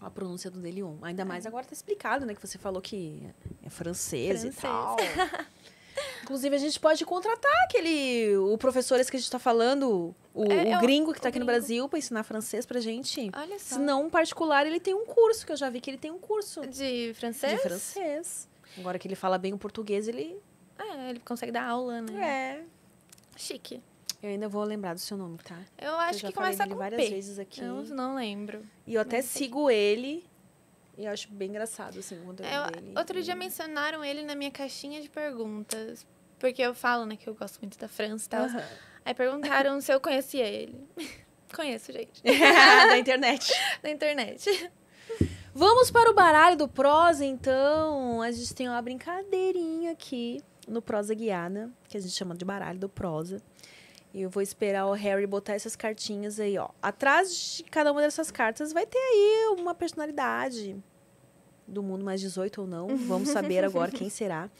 A pronúncia do Delion. Ainda mais é. agora tá explicado, né? Que você falou que é francês, francês. e tal. Inclusive, a gente pode contratar aquele. O professor esse que a gente tá falando. É, o, é, o gringo que está aqui no Brasil para ensinar francês pra gente. Olha só. Se não um particular, ele tem um curso, que eu já vi que ele tem um curso. De francês? De francês. Agora que ele fala bem o português, ele. É, ele consegue dar aula, né? É. Chique. Eu ainda vou lembrar do seu nome, tá? Eu acho eu que começa com várias P. vezes aqui. Eu não lembro. E eu até sigo ele. E eu acho bem engraçado, assim, o conteúdo dele. Outro e... dia mencionaram ele na minha caixinha de perguntas. Porque eu falo, né, que eu gosto muito da França e tal. Uhum. Aí perguntaram se eu conhecia ele. Conheço, gente. da internet. da internet. Vamos para o baralho do Prosa, então. A gente tem uma brincadeirinha aqui no Prosa Guiada, que a gente chama de baralho do Prosa. E eu vou esperar o Harry botar essas cartinhas aí, ó. Atrás de cada uma dessas cartas vai ter aí uma personalidade do mundo mais 18 ou não. Vamos saber agora quem será.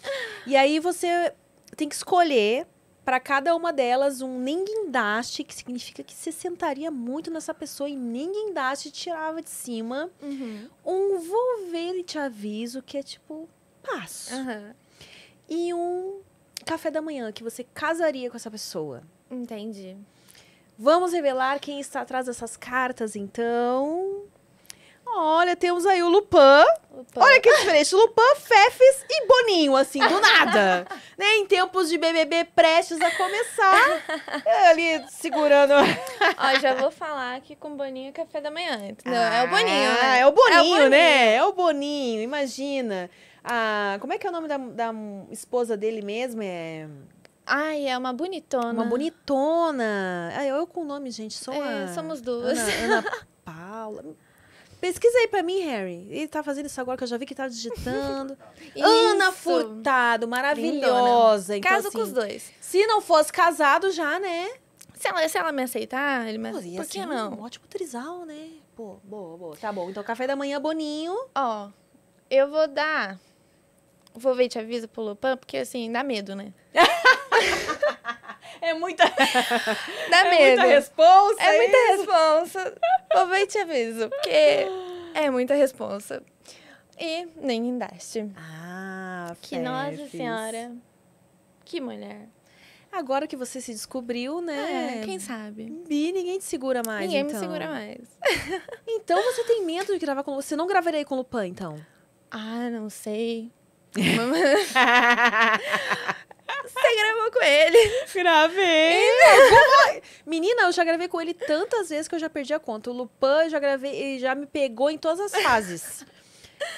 E aí você tem que escolher para cada uma delas um ninguém daste que significa que você sentaria muito nessa pessoa e ninguém daste tirava de cima. Uhum. Um vou ver e te aviso, que é tipo passo. Uhum. E um café da manhã, que você casaria com essa pessoa. Entendi. Vamos revelar quem está atrás dessas cartas, então. Olha, temos aí o Lupin. Lupin. Olha que diferente. Lupin, Fefes e Boninho, assim, do nada. né? Em tempos de BBB prestes a começar, ali segurando. Ó, já vou falar que com Boninho é café da manhã. Entendeu? Ah, é o ah, Boninho, né? É o Boninho, é o Boninho, né? É o Boninho, imagina. Ah, como é que é o nome da, da esposa dele mesmo? É. Ai, é uma bonitona. Uma bonitona. Ah, eu, eu com o nome, gente, sou é, a... Somos duas. Ana, Ana Paula. Pesquisa aí pra mim, Harry. Ele tá fazendo isso agora, que eu já vi que tá digitando. Ana Furtado, maravilhosa. Então, Caso assim, com os dois. Se não fosse casado já, né? Se ela, se ela me aceitar, ele me aceita. Por que assim, não? Um ótimo trisal, né? Pô, boa, boa. Tá bom. Então, café da manhã, Boninho. Ó, eu vou dar... Vou ver te aviso pro Lupan, porque assim, dá medo, né? É muita. Dá é medo. muita responsa. É muita isso. responsa. Vou e te aviso, porque é muita responsa. E nem guindaste. Ah, que perfis. nossa senhora. Que mulher. Agora que você se descobriu, né? É, quem sabe? E ninguém te segura mais, Ninguém então. me segura mais. então você tem medo de gravar com... Você não gravaria com o Lupan, então? Ah, não sei. Você gravou com ele? Gravei. Como... Menina, eu já gravei com ele tantas vezes que eu já perdi a conta. O Lupan já gravei, ele já me pegou em todas as fases.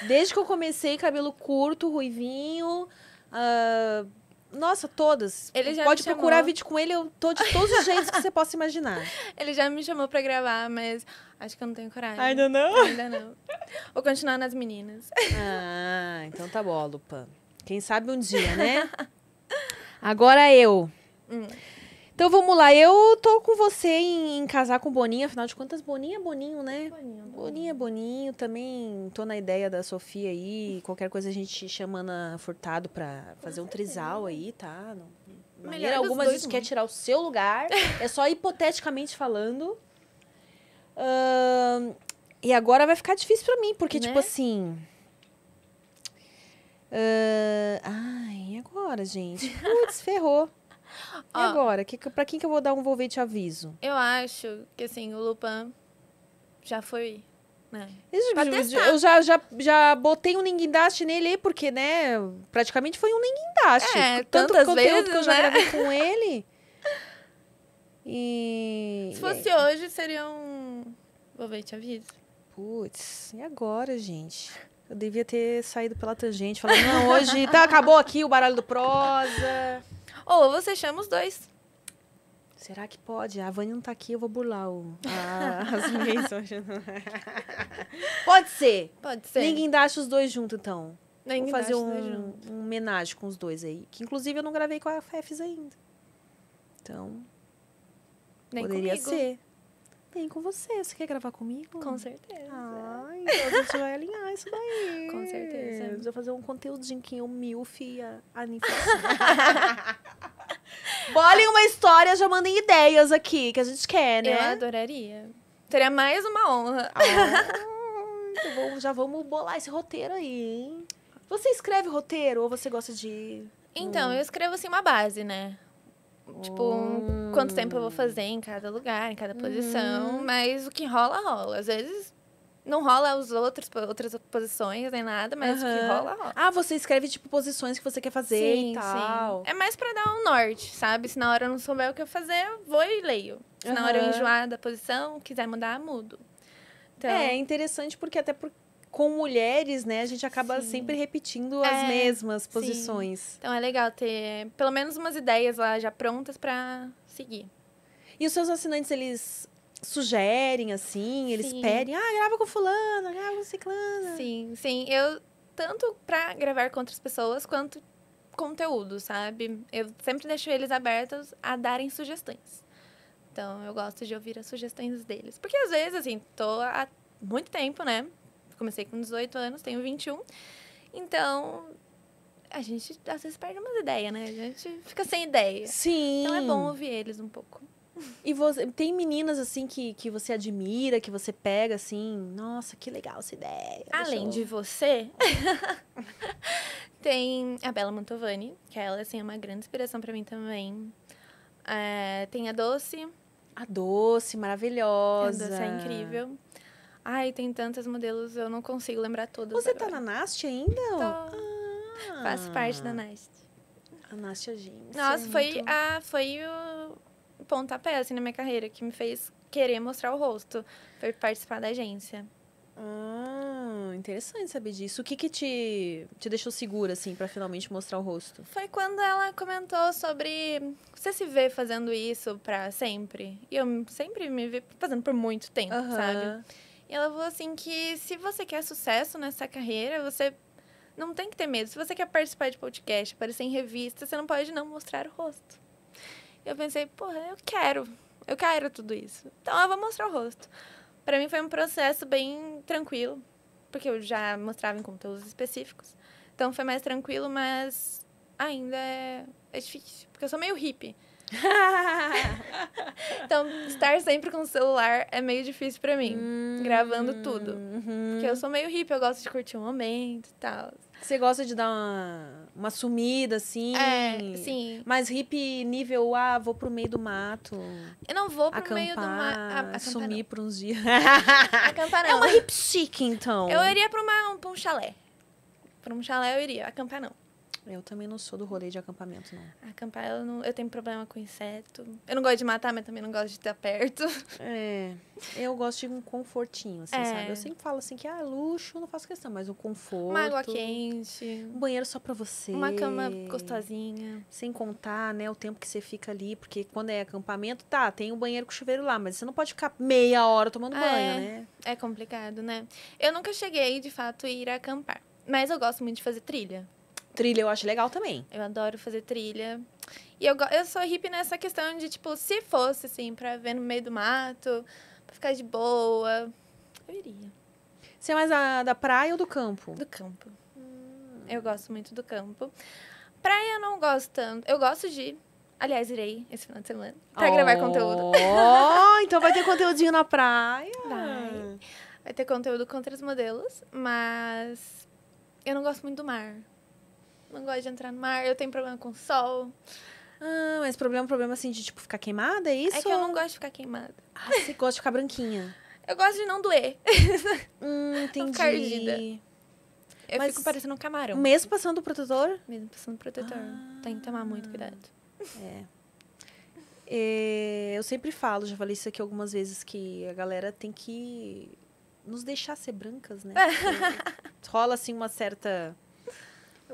Desde que eu comecei, cabelo curto, ruivinho. Uh... Nossa, todas. Ele já Pode procurar chamou. vídeo com ele, eu tô de todos os jeitos que você possa imaginar. Ele já me chamou pra gravar, mas acho que eu não tenho coragem. Ainda não? Ainda não. Vou continuar nas meninas. Ah, então tá bom, Lupan. Quem sabe um dia, né? Agora eu. Hum. Então vamos lá, eu tô com você em, em, casar com Boninho, afinal de contas, Boninho é Boninho, né? Boninho, Boninho. Boninho é Boninho, também tô na ideia da Sofia aí, qualquer coisa a gente chama Ana Furtado pra fazer um trisal aí, tá? Não, maneira alguma a gente quer tirar o seu lugar, é só hipoteticamente falando. Uh, e agora vai ficar difícil para mim, porque, tipo né? tipo assim, Uh, ai, agora, gente? Putz, ferrou. e agora? Que, pra quem que eu vou dar um volvete aviso? Eu acho que, assim, o Lupin já foi... Né? Isso, eu já, já, já botei um ninguindaste nele, porque, né, praticamente foi um ninguindaste. É, tanto tantas conteúdo vezes, que eu já né? gravei com ele. E... Se fosse hoje, seria um... Vou ver, te aviso. Putz, e agora, gente? Eu devia ter saído pela tangente, falando, não, hoje tá, acabou aqui o baralho do prosa. Ou você chama os dois. Será que pode? A Vânia não tá aqui, eu vou burlar o, as minhas hoje. pode ser. Pode ser. Ninguém acha os dois juntos, então. Ninguém vou fazer um, um homenagem com os dois aí. Que, inclusive, eu não gravei com a FEFs ainda. Então, Nem poderia comigo. ser. Vem com você. Você quer gravar comigo? Com certeza. Ah, então a gente vai alinhar isso daí. Com certeza. Eu vou fazer um conteúdinho que eu milf a, a Bolem uma história, já mandem ideias aqui, que a gente quer, né? Eu adoraria. Seria mais uma honra. Ah, bom, já vamos bolar esse roteiro aí, hein? Você escreve roteiro ou você gosta de... Então, hum. eu escrevo assim uma base, né? Tipo, hum. quanto tempo eu vou fazer em cada lugar, em cada posição. Hum. Mas o que rola, rola. Às vezes não rola os outros, outras posições nem nada, mas o que rola, rola. Ah, você escreve, tipo, posições que você quer fazer sim, e tal. Sim. É mais para dar um norte, sabe? Se na hora eu não souber o que eu fazer, eu vou e leio. Se na hora eu enjoar da posição, quiser mudar, mudo. Então... É, interessante porque até porque com mulheres, né, a gente acaba Sim. sempre repetindo é, as mesmas posições. Sim. Então é legal ter pelo menos umas ideias lá já prontas para seguir. E os seus assinantes, eles sugerem, assim, eles sim. pedem, ah, grava com fulano, grava com ciclano. Sim, sim. Eu, tanto para gravar com outras pessoas, quanto conteúdo, sabe? Eu sempre deixo eles abertos a darem sugestões. Então, eu gosto de ouvir as sugestões deles. Porque, às vezes, assim, tô há muito tempo, né? comecei com 18 anos, tenho 21. Então, a gente às vezes perde umas ideias, né? A gente fica sem ideia. Sim. Então é bom ouvir eles um pouco. E você tem meninas assim que, que você admira, que você pega assim, nossa, que legal essa ideia. Além eu... de você, tem a Bela Mantovani, que ela assim é uma grande inspiração para mim também. É, tem a Doce. A Doce, maravilhosa. A Doce é incrível. Ai, tem tantos modelos, eu não consigo lembrar todos. Você tá agora. tá na Nast ainda? Tô. Ah. Faço parte da Nast. A Nast é gente. Nossa, é foi, muito... a, foi o pontapé assim, na minha carreira que me fez querer mostrar o rosto. Foi participar da agência. Ah, interessante saber disso. O que que te, te deixou segura, assim, para finalmente mostrar o rosto? Foi quando ela comentou sobre você se vê fazendo isso para sempre. E eu sempre me vi fazendo por muito tempo, uhum. sabe? E ela falou assim que se você quer sucesso nessa carreira, você não tem que ter medo. Se você quer participar de podcast, aparecer em revista, você não pode não mostrar o rosto. Eu pensei, porra, eu quero. Eu quero tudo isso. Então eu vou mostrar o rosto. Para mim foi um processo bem tranquilo, porque eu já mostrava em conteúdos específicos. Então foi mais tranquilo, mas ainda é, é difícil, porque eu sou meio hippie. então, estar sempre com o celular é meio difícil para mim, hum, gravando tudo. Uhum. Porque eu hum. sou meio hippie, eu gosto de curtir o um momento e tal. Você gosta de dar uma, uma sumida, assim? É, sim. Mas hippie nível, ah, vou pro meio do mato. Eu não vou pro acampar, meio do mato. Sumir por uns dias. acampar é não. É uma hippie chique, então. Eu iria pra, uma, pra um chalé. Pra um chalé eu iria, acampar não. Eu também não sou do rolê de acampamento, não. Acampar, eu, não, eu tenho problema com inseto. Eu não gosto de matar, mas também não gosto de estar perto. É. Eu gosto de um confortinho, assim, é. sabe? Eu sempre falo assim que, ah, luxo, não faço questão, mas o conforto. Uma água quente. Um banheiro só pra você. Uma cama gostosinha. Sem contar, né, o tempo que você fica ali, porque quando é acampamento, tá, tem um banheiro com chuveiro lá, mas você não pode ficar meia hora tomando é. banho, né? É complicado, né? Eu nunca cheguei, de fato, a ir acampar. Mas eu gosto muito de fazer trilha. Trilha eu acho legal também. Eu adoro fazer trilha. E eu, eu sou hippie nessa questão de, tipo, se fosse, assim, pra ver no meio do mato, pra ficar de boa, eu iria. Você é mais a, da praia ou do campo? Do campo. Hum. Eu gosto muito do campo. Praia eu não gosto tanto. Eu gosto de. Aliás, irei esse final de semana pra oh. gravar conteúdo. oh então vai ter conteúdinho na praia. Vai. Vai ter conteúdo com outros modelos, mas eu não gosto muito do mar não gosto de entrar no mar, eu tenho problema com sol. Ah, mas problema, problema assim de tipo ficar queimada, é isso? É que eu não gosto de ficar queimada. Ah, você gosta de ficar branquinha. Eu gosto de não doer. Hum, entendi. Eu mas fico parecendo um camarão. Mesmo passando o protetor? Mesmo passando o protetor. Ah. Tem que tomar muito cuidado. É. é. Eu sempre falo, já falei isso aqui algumas vezes, que a galera tem que nos deixar ser brancas, né? Porque rola assim uma certa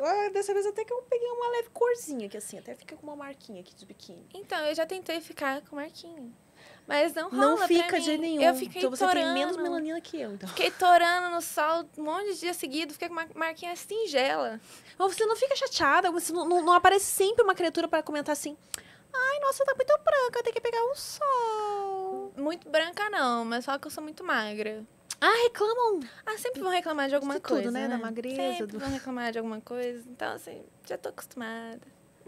ah, dessa vez até que eu peguei uma leve corzinha, que assim, até fica com uma marquinha aqui de biquíni. Então, eu já tentei ficar com marquinha. Mas não rola Não fica de nenhum. Eu fiquei então você torando. tem menos melanina que eu, então. Fiquei torando no sol um monte de dias seguidos, fiquei com uma marquinha singela. Mas você não fica chateada, você não, não, não aparece sempre uma criatura para comentar assim: "Ai, nossa, tá muito branca, tem que pegar o sol". Muito branca não, mas só que eu sou muito magra. Ah, reclamam. Ah, sempre vão reclamar de alguma de coisa. Tudo, né? né? Da magreza. Sempre do... vão reclamar de alguma coisa. Então, assim, já tô acostumada.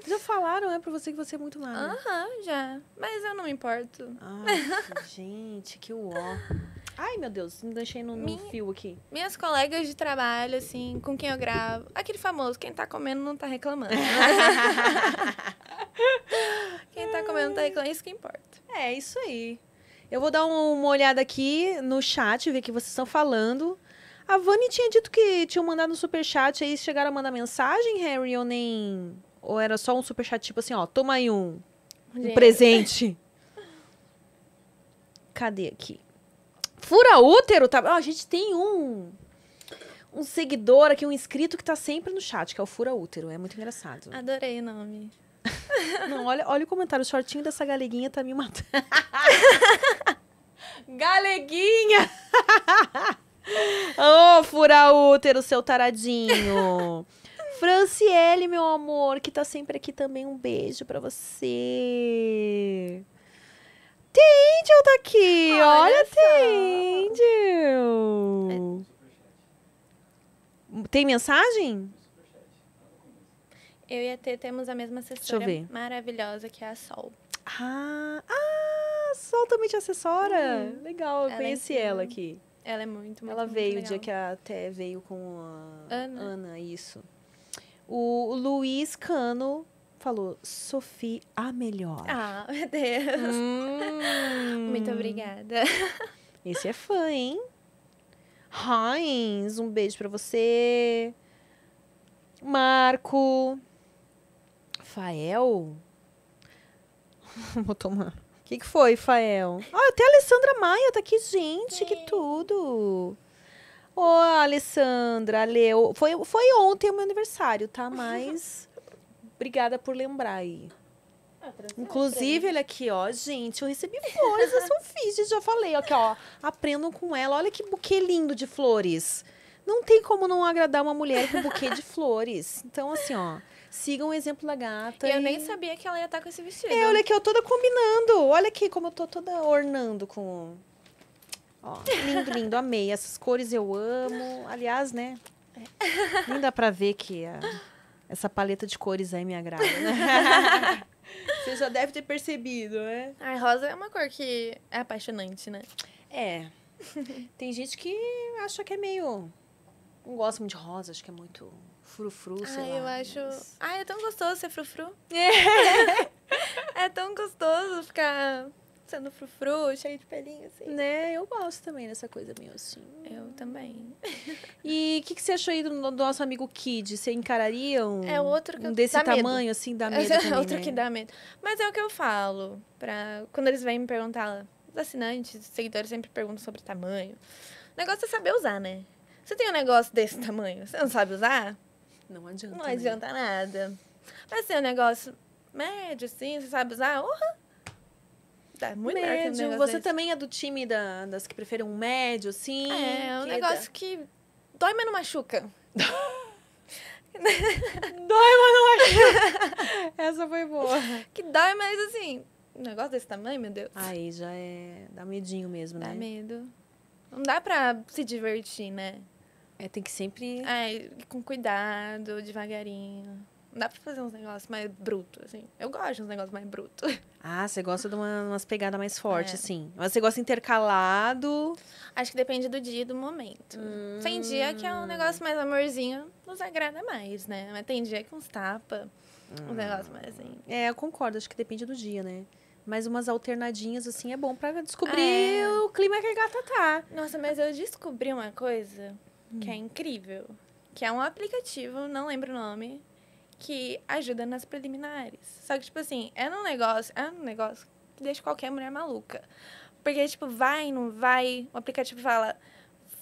Já falaram, é pra você que você é muito magra. Aham, uh -huh, já. Mas eu não me importo. Ai, gente, que uó. Ai, meu Deus, me deixei no, no fio aqui. Minhas colegas de trabalho, assim, com quem eu gravo. Aquele famoso, quem tá comendo não tá reclamando. quem tá comendo não tá reclamando, isso que importa. É, isso aí. Eu vou dar um, uma olhada aqui no chat, ver o que vocês estão falando. A Vani tinha dito que tinham mandado um superchat, aí chegaram a mandar mensagem, Harry, ou nem... Ou era só um superchat, tipo assim, ó, toma aí um, um presente. Cadê aqui? Fura útero, tá? Ó, a gente tem um um seguidor aqui, um inscrito que tá sempre no chat, que é o Fura Útero. É muito engraçado. Adorei o nome. Não, olha, olha o comentário. O shortinho dessa galeguinha tá me matando. galeguinha! Ô, oh, fura útero, seu taradinho. Franciele, meu amor, que tá sempre aqui também. Um beijo pra você. Tendil tá aqui. Olha, Olha Tendil. É. Tem mensagem? Eu e a T temos a mesma assessora maravilhosa, que é a Sol. Ah, ah Sol também te assessora? Uhum. Legal, eu ela é conheci é ela aqui. Ela é muito, muito Ela muito veio o dia que a T veio com a Ana, Ana isso. O, Luiz Cano falou, Sofia, a melhor. Ah, meu Deus. Hum. Muito obrigada. Esse é fã, hein? Heinz, um beijo para você. Marco. Fael? Vou tomar. O que, que foi, Fael? Ah, até a Alessandra Maia tá aqui, gente, que tudo. Ô, oh, Alessandra, Leo. Foi, foi ontem o meu aniversário, tá? Mas obrigada por lembrar aí. Ah, Inclusive, ele aqui, ó, gente, eu recebi flores da Sofia, já falei, aqui, ó, aprendam com ela, olha que buquê lindo de flores. Não tem como não agradar uma mulher com um buquê de flores. Então, assim, ó, Sigam o exemplo da gata. Eu e... nem sabia que ela ia estar tá com esse vestido. É, olha aqui, eu toda combinando. Olha aqui como eu tô toda ornando com. Ó, lindo, lindo, amei. Essas cores eu amo. Aliás, né? Nem dá pra ver que a... essa paleta de cores aí me agrada, né? Você já deve ter percebido, né? A rosa é uma cor que é apaixonante, né? É. Tem gente que acha que é meio não gosto muito de rosa, acho que é muito frufru, ah, sei eu lá. eu acho... Mas... Ah, é tão gostoso ser frufru. É. é tão gostoso ficar sendo frufru, cheio de pelinho, assim. Né? Eu gosto também dessa coisa meio assim. Eu também. E o que, que você achou aí do, do, nosso amigo Kid? Você encararia um, é outro que um desse tamanho, medo. assim, dá medo É outro né? que dá medo. Mas é o que eu falo. Pra, quando eles vêm me perguntar, os assinantes, os seguidores sempre perguntam sobre tamanho. O negócio é saber usar, né? Você tem um negócio desse tamanho, você não sabe usar? Não adianta. Não né? adianta né? nada. Mas tem um negócio médio, assim, você sabe usar? Uhum. Tá muito médio. Você desse. também é do time da, das que preferem um médio, assim? É, um negócio que dói, mas não machuca. dói, mas não machuca. Essa foi boa. Que dói, mas assim, um negócio desse tamanho, meu Deus. Aí já é. dá medinho mesmo, né? Dá medo. Não dá pra se divertir, né? É, tem que sempre. É, com cuidado, devagarinho. Não dá pra fazer uns negócios mais brutos, assim. Eu gosto de uns negócios mais brutos. Ah, você gosta de uma, umas pegadas mais fortes, é. assim. Mas você gosta intercalado. Acho que depende do dia e do momento. Hum. Tem dia que é um negócio mais amorzinho, nos agrada mais, né? Mas tem dia que uns tapa, hum. uns ah. negócios mais assim. É, eu concordo, acho que depende do dia, né? Mas umas alternadinhas, assim, é bom para descobrir é. o clima que a gata tá. Nossa, mas eu descobri uma coisa que é incrível. Que é um aplicativo, não lembro o nome, que ajuda nas preliminares. Só que, tipo assim, é um negócio, é um negócio que deixa qualquer mulher maluca. Porque, tipo, vai, não vai, o aplicativo fala,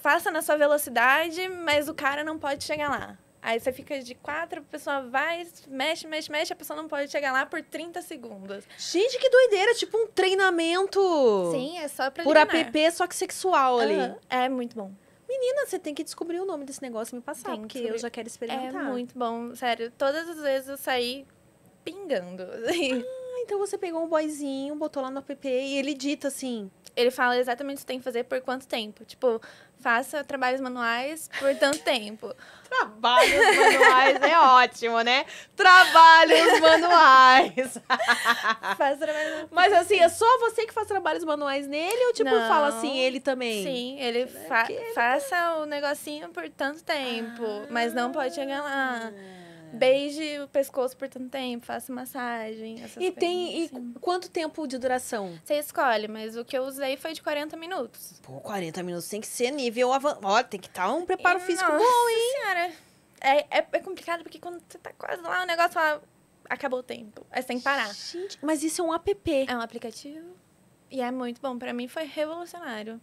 faça na sua velocidade, mas o cara não pode chegar lá. Aí você fica de quatro, a pessoa vai, mexe, mexe, mexe, a pessoa não pode chegar lá por 30 segundos. Gente, que doideira! Tipo um treinamento. Sim, é só pra Por app, só que sexual uhum. ali. É muito bom. Menina, você tem que descobrir o nome desse negócio e me passar, tem porque eu já quero experimentar. É muito bom, sério. Todas as vezes eu saí pingando. Assim. Ah, então você pegou um boyzinho, botou lá no app e ele dita assim. Ele fala exatamente o que tem que fazer por quanto tempo. Tipo, faça trabalhos manuais por tanto tempo. Trabalhos manuais é ótimo, né? Trabalhos manuais. faz trabalhos Mas assim, é só você que faz trabalhos manuais nele ou tipo Não. fala assim, ele também? Sim, ele, é fa ele faça o negocinho por tanto tempo, ah. mas não pode chegar lá. Ah. É. Beije o pescoço por tanto tempo, faça massagem. e tem. Assim. E quanto tempo de duração? Você escolhe, mas o que eu usei foi de 40 minutos. Pô, 40 minutos tem que ser nível avançado. Ó, tem que estar tá um preparo e físico nossa bom, hein? Senhora. É, é, é, complicado porque quando você tá quase lá, o negócio fala, acabou o tempo. é sem tem que parar. Gente, mas isso é um app. É um aplicativo. E é muito bom. para mim foi revolucionário.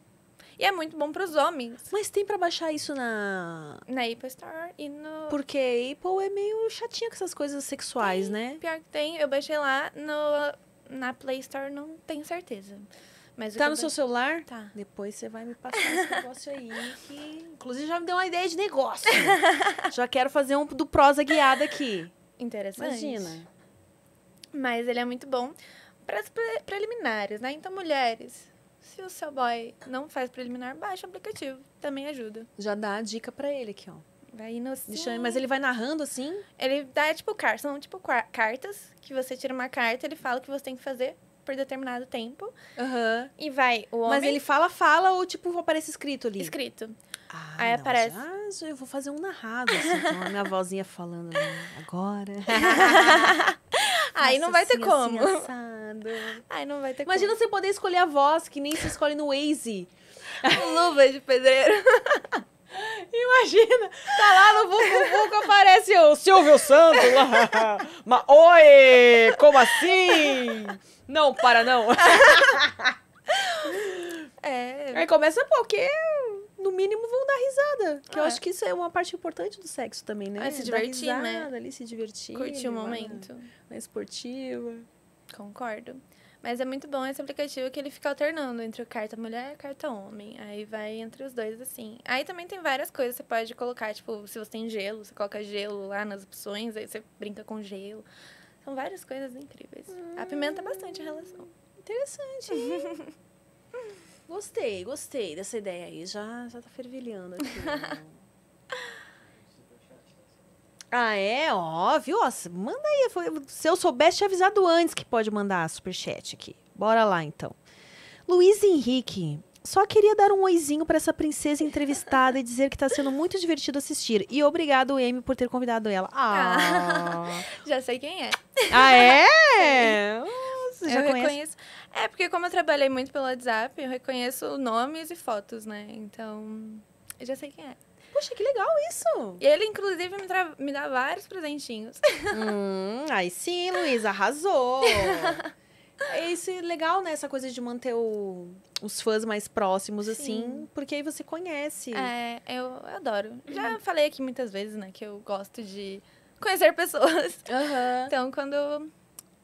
E é muito bom para os homens. Mas tem para baixar isso na. Na Apple Store e no. Porque a Apple é meio chatinha com essas coisas sexuais, tem, né? Pior que tem, eu baixei lá no, na Play Store, não tenho certeza. Mas tá no seu celular? Tá. Depois você vai me passar esse negócio aí, que inclusive já me deu uma ideia de negócio. já quero fazer um do prosa guiada aqui. Interessante. Imagina. Mas ele é muito bom para as preliminares, né? Então, mulheres, se o seu boy não faz preliminar, baixa o aplicativo. Também ajuda. Já dá a dica para ele aqui, ó. Vai no... Deixa, assim. mas ele vai narrando assim? Ele dá tipo cartas, são tipo cartas que você tira uma carta, ele fala o que você tem que fazer por determinado tempo. Uhum. E vai o homem. Mas ele fala, fala ou tipo aparece escrito ali? Escrito. Ah, Aí não, aparece. Já, eu vou fazer um narrado, assim, com a minha vozinha falando agora. Aí não vai ter assim, assim como. Assim, Aí não vai ter Imagina como. você poder escolher a voz, que nem se escolhe no Waze. Luva de pedreiro. Imagina, tá lá no Vucu aparece o Silvio Santos lá. Mas, oi, como assim? Não, para não. É. Aí começa porque no mínimo vão dar risada. Que ah, eu é. acho que isso é uma parte importante do sexo também, né? Ah, é se divertir, risada, né? Ali, se divertir. Curtir o momento. Na esportiva. Concordo. Mas é muito bom esse aplicativo que ele fica alternando entre carta mulher e carta homem. Aí vai entre os dois, assim. Aí também tem várias coisas que você pode colocar, tipo, se você tem gelo, você coloca gelo lá nas opções, aí você brinca com gelo. São várias coisas incríveis. Hum. Apimenta é bastante a relação. Interessante. Gostei, gostei dessa ideia aí. Já, já tá fervilhando aqui. Né? ah, é? Óbvio. Ó, manda aí. Se eu soubesse, tinha avisado antes que pode mandar superchat aqui. Bora lá, então. Luiz Henrique. Só queria dar um oizinho para essa princesa entrevistada e dizer que está sendo muito divertido assistir. E obrigado, Amy, por ter convidado ela. Ah. ah já sei quem é. Ah, é? Você é. eu já reconheço. É, porque como eu trabalhei muito pelo WhatsApp, eu reconheço nomes e fotos, né? Então, eu já sei quem é. Poxa, que legal isso! E ele, inclusive, me, tra... me dá vários presentinhos. Hum, aí sim, Luísa, arrasou! É isso é legal, né? Essa coisa de manter o, os fãs mais próximos, Sim. assim, porque aí você conhece. É, eu, adoro. Uhum. Já falei aqui muitas vezes, né, que eu gosto de conhecer pessoas. Uhum. Então, quando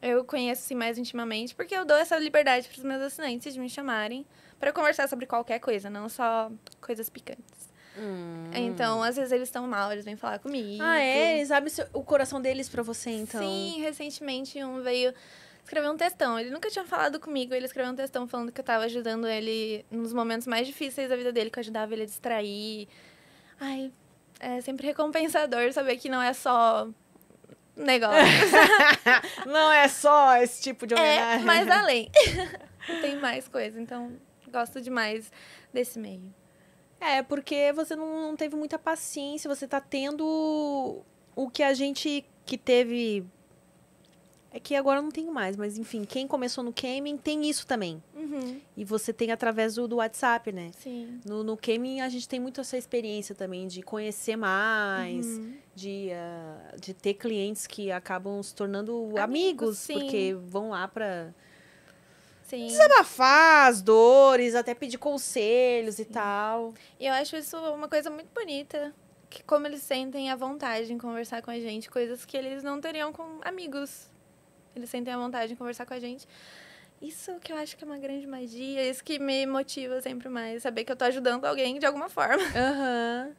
eu conheço assim, mais intimamente, porque eu dou essa liberdade para os meus assinantes de me chamarem para conversar sobre qualquer coisa, não só coisas picantes. Hum. Então, às vezes eles estão mal, eles vêm falar comigo. Ah, é? Eles abrem o coração deles para você, então? Sim, recentemente um veio escrever um textão. Ele nunca tinha falado comigo, ele escreveu um textão falando que eu estava ajudando ele nos momentos mais difíceis da vida dele, que eu ajudava ele a distrair. Ai, é sempre recompensador saber que não é só negócio. não é só esse tipo de é, homenagem. É, mas além. Tem mais coisa, então gosto demais desse meio. É, porque você não, não teve muita paciência, você tá tendo o que a gente que teve é que agora eu não tenho mais, mas enfim, quem começou no Camin tem isso também. Uhum. E você tem através do, do, WhatsApp, né? Sim. No, no a gente tem muito essa experiência também de conhecer mais, uhum. de, uh, de ter clientes que acabam se tornando amigos, amigos sim. porque vão lá para Sim. Desabafar as dores, até pedir conselhos sim. e tal. E eu acho isso uma coisa muito bonita que como eles sentem a vontade em conversar com a gente, coisas que eles não teriam com amigos. Eles sentem a vontade de conversar com a gente. Isso que eu acho que é uma grande magia, isso que me motiva sempre mais, saber que eu tô ajudando alguém de alguma forma. Aham. Uhum.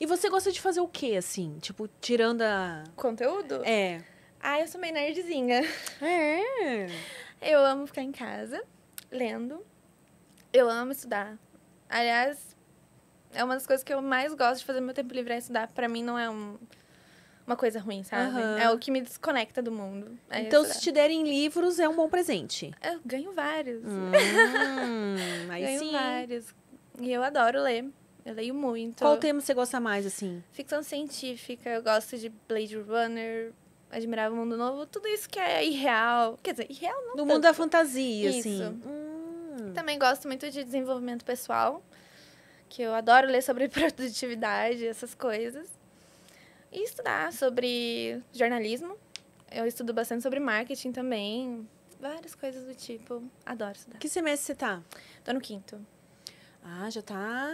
E você gosta de fazer o que assim? Tipo, tirando a. Conteúdo? É. Ah, eu sou meio nerdzinha. É. Eu amo ficar em casa, lendo. Eu amo estudar. Aliás, é uma das coisas que eu mais gosto de fazer no meu tempo livre é estudar. Pra mim não é um uma coisa ruim, sabe? Uhum. É o que me desconecta do mundo. É então, se te derem livros, é um bom presente. Eu ganho vários. Hum, ganho sim. vários. E eu adoro ler. Eu leio muito. Qual tema você gosta mais, assim? Ficção científica. Eu gosto de Blade Runner, Admirava o Mundo Novo. Tudo isso que é irreal. Quer dizer, irreal não. Do tanto. mundo da fantasia, assim. isso. assim. Hum. Também gosto muito de desenvolvimento pessoal. Que eu adoro ler sobre produtividade, essas coisas e estudar sobre jornalismo. Eu estudo bastante sobre marketing também, várias coisas do tipo. Adoro estudar. Que semestre você tá? Tô no quinto. Ah, já tá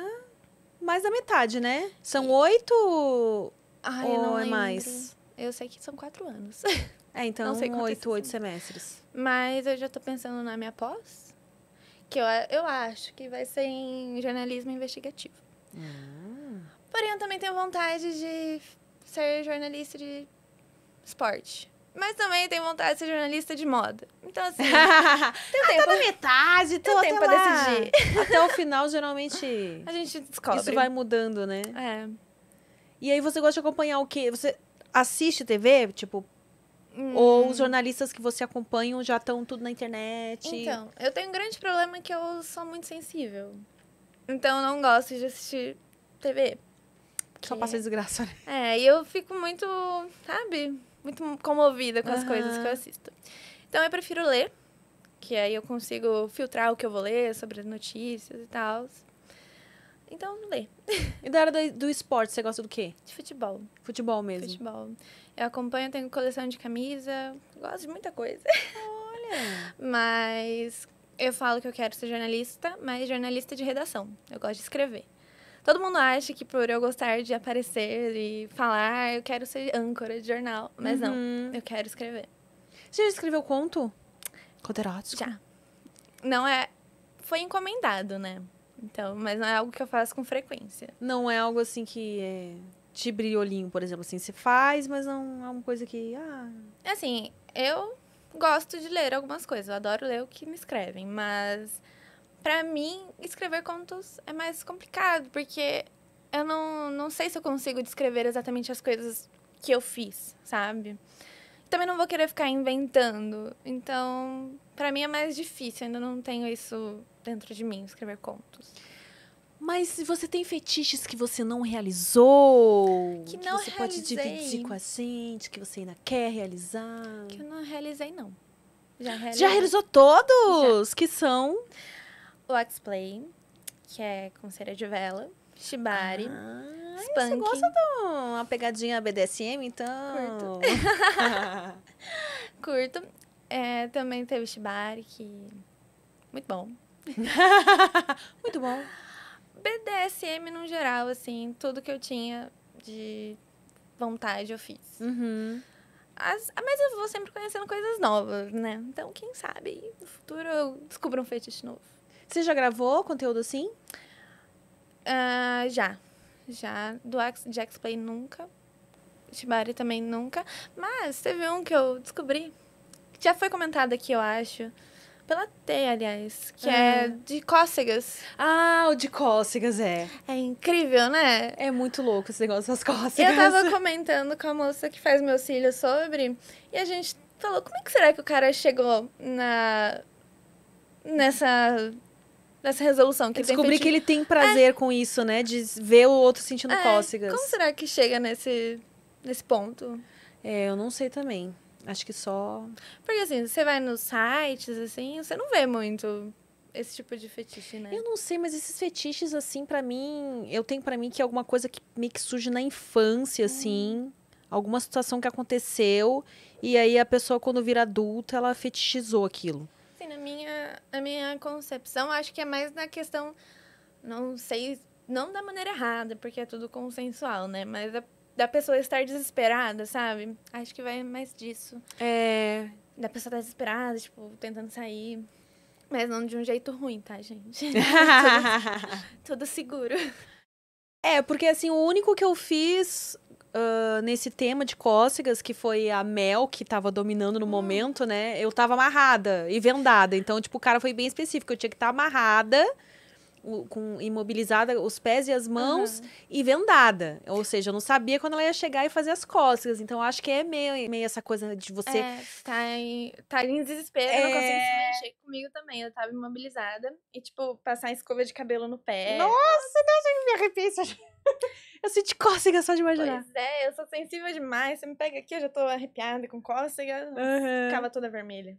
mais da metade, né? São e... oito Ai, ou não é lembro. mais? Eu sei que são quatro anos. É, então oito, oito semestres. Mas eu já tô pensando na minha pós, que eu, eu acho que vai ser em jornalismo investigativo. Ah. Porém, eu também tenho vontade de ser jornalista de esporte. Mas também tenho vontade de ser jornalista de moda. Então, assim. tem ah, tempo. Até na metade, tem tempo pra decidir. Até o final, geralmente. A gente descobre. Isso vai mudando, né? É. E aí você gosta de acompanhar o quê? Você assiste TV, tipo. Hum. Ou os jornalistas que você acompanha já estão tudo na internet? Então, eu tenho um grande problema que eu sou muito sensível. Então, eu não gosto de assistir TV. Só passa desgraça, né? É, e eu fico muito, sabe, muito comovida com as coisas que eu ah. assisto. Então eu prefiro ler, que aí eu consigo filtrar o que eu vou ler sobre as notícias e tal. Então, ler. E da área do, do esporte, você gosta do quê? De futebol. Futebol mesmo? Futebol. Eu acompanho, tenho coleção de camisa, gosto de muita coisa. Olha! mas eu falo que eu quero ser jornalista, mas jornalista de redação. Eu gosto de escrever. Todo mundo acha que por eu gostar de aparecer e falar, eu quero ser âncora de jornal. Mas uhum. não, eu quero escrever. Você já escreveu conto? Conto erótico? Já. Não é. Foi encomendado, né? Então, mas não é algo que eu faço com frequência. Não é algo assim que é, De briolinho, por exemplo, assim, você faz, mas não é uma coisa que. Ah... Assim, eu gosto de ler algumas coisas, eu adoro ler o que me escrevem, mas para mim, escrever contos é mais complicado, porque eu não, não sei se eu consigo descrever exatamente as coisas que eu fiz, sabe? Também não vou querer ficar inventando. Então, para mim é mais difícil, ainda não tenho isso dentro de mim, escrever contos. Mas você tem fetiches que você não realizou? Que, não que você realizei. pode dividir com a gente, que você ainda quer realizar? Que eu não realizei, não. Já, Já realizou todos? Já. Que são? o X Play, que é cera de vela, Shibari. Ah, Spunk. Você gosta de uma pegadinha BDSM, então? Curto. Curto. É, também teve Shibari, que. Muito bom. Muito bom. BDSM no geral, assim, tudo que eu tinha de vontade eu fiz. Uhum. As, mas eu vou sempre conhecendo coisas novas, né? Então, quem sabe no futuro eu descubro um feitiço novo. Você já gravou conteúdo assim? Uh, já. Já. Do Jax Play nunca. Shibari também nunca. Mas teve um que eu descobri. Que já foi comentado aqui, eu acho. Pela T, aliás, que é. é. de cócegas. Ah, o de cócegas, é. É incrível, né? É muito louco esse negócio das cócegas. Eu tava comentando com a moça que faz meus cílios sobre, e a gente falou, como é que será que o cara chegou na... nessa dessa resolução. Que Descobri descobrir que ele tem é. prazer é. com isso, né? De ver o outro sentindo é. cócegas. Como será que chega nesse, nesse ponto? É, eu não sei também. Acho que só. Porque assim, você vai nos sites, assim, você não vê muito esse tipo de fetiche, né? Eu não sei, mas esses fetiches, assim, para mim, eu tenho para mim que é alguma coisa que meio que surge na infância, hum. assim. Alguma situação que aconteceu, e aí a pessoa, quando vira adulta, ela fetichizou aquilo na minha, na minha concepção, acho que é mais na questão, não sei, não da maneira errada, porque é tudo consensual, né? Mas da pessoa estar desesperada, sabe? Acho que vai mais disso. É. Da pessoa estar desesperada, tipo, tentando sair. Mas não de um jeito ruim, tá, gente? tudo, tudo seguro. É, porque assim, o único que eu fiz uh, nesse tema de cócegas, que foi a Mel que estava dominando no hum. momento, né? Eu estava amarrada e vendada. Então, tipo, o cara foi bem específico. Eu tinha que estar tá amarrada com, imobilizada os pés e as mãos uhum. e vendada. Ou seja, eu não sabia quando ela ia chegar e fazer as cócegas. Então, acho que é meio, meio essa coisa de você. É, tá em, tá em desespero, é... não consegui se mexer comigo também. Eu tava imobilizada. E, tipo, passar escova de cabelo no pé. Nossa, Deus, eu me arrepio. Eu senti cócega só de imaginar. Pois é, eu sou sensível demais. Você me pega aqui, eu já tô arrepiada com cócega. Uhum. Ficava toda vermelha.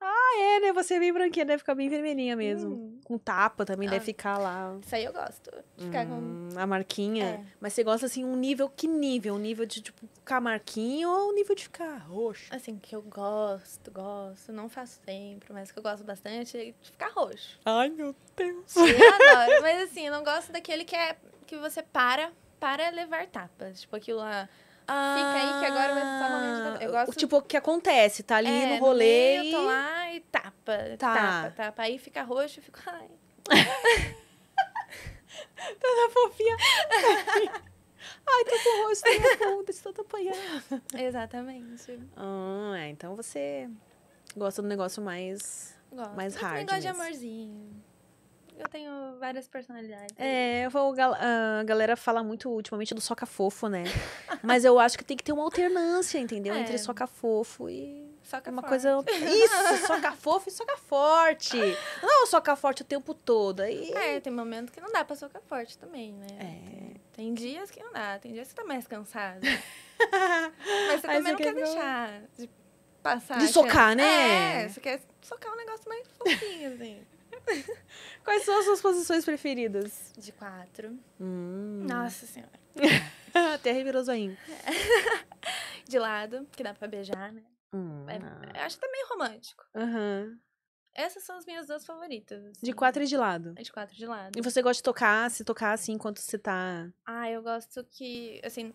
Ah, é, né? Você é bem branquinha, deve ficar bem vermelhinha mesmo. Hum. Com tapa também ah, deve ficar lá. Isso aí eu gosto. De ficar hum, com... A marquinha. É. Mas você gosta, assim, um nível... Que nível? Um nível de, tipo, ficar marquinho ou um nível de ficar roxo? Assim, que eu gosto, gosto. Não faço sempre, mas que eu gosto bastante é de ficar roxo. Ai, meu Deus. Eu adoro. mas, assim, eu não gosto daquele que é... Que você para para levar tapas. Tipo, aquilo lá... Ah, Fica aí que agora vai estar no momento. Da... Eu ah, gosto... Tipo, o que acontece? Tá ali é, no rolê. No meio, eu tô lá e tapa, tá. tapa, tapa. Aí fica roxo, e fico. Ai. Toda tá fofinha. Ai, tô com roxo rosto na bunda, estou apanhando. Exatamente. Ah, é, então você gosta do negócio mais. Gosto. mais hard. Eu gosto de amorzinho eu tenho várias personalidades. É, eu vou, a galera fala muito ultimamente do soca fofo, né? Mas eu acho que tem que ter uma alternância, entendeu? É. Entre soca fofo e. Soca uma forte. coisa. Isso, soca fofo e soca forte. Não é soca forte o tempo todo. Aí... É, tem momentos que não dá pra soca forte também, né? É. Tem, tem dias que não dá, tem dias que você tá mais cansado. Mas você também não quer, quer deixar de passar. De socar, né? É, você quer socar um negócio mais fofinho, assim. Quais são as suas posições preferidas? De quatro. Hum. Nossa senhora. Até revirou virou zoinho. É. De lado, que dá pra beijar, né? Hum. É, ah. acho também tá meio romântico. Uhum. Essas são as minhas duas favoritas. Assim. De quatro e de lado. É de quatro e de lado. E você gosta de tocar, se tocar assim enquanto você tá. Ah, eu gosto que, assim,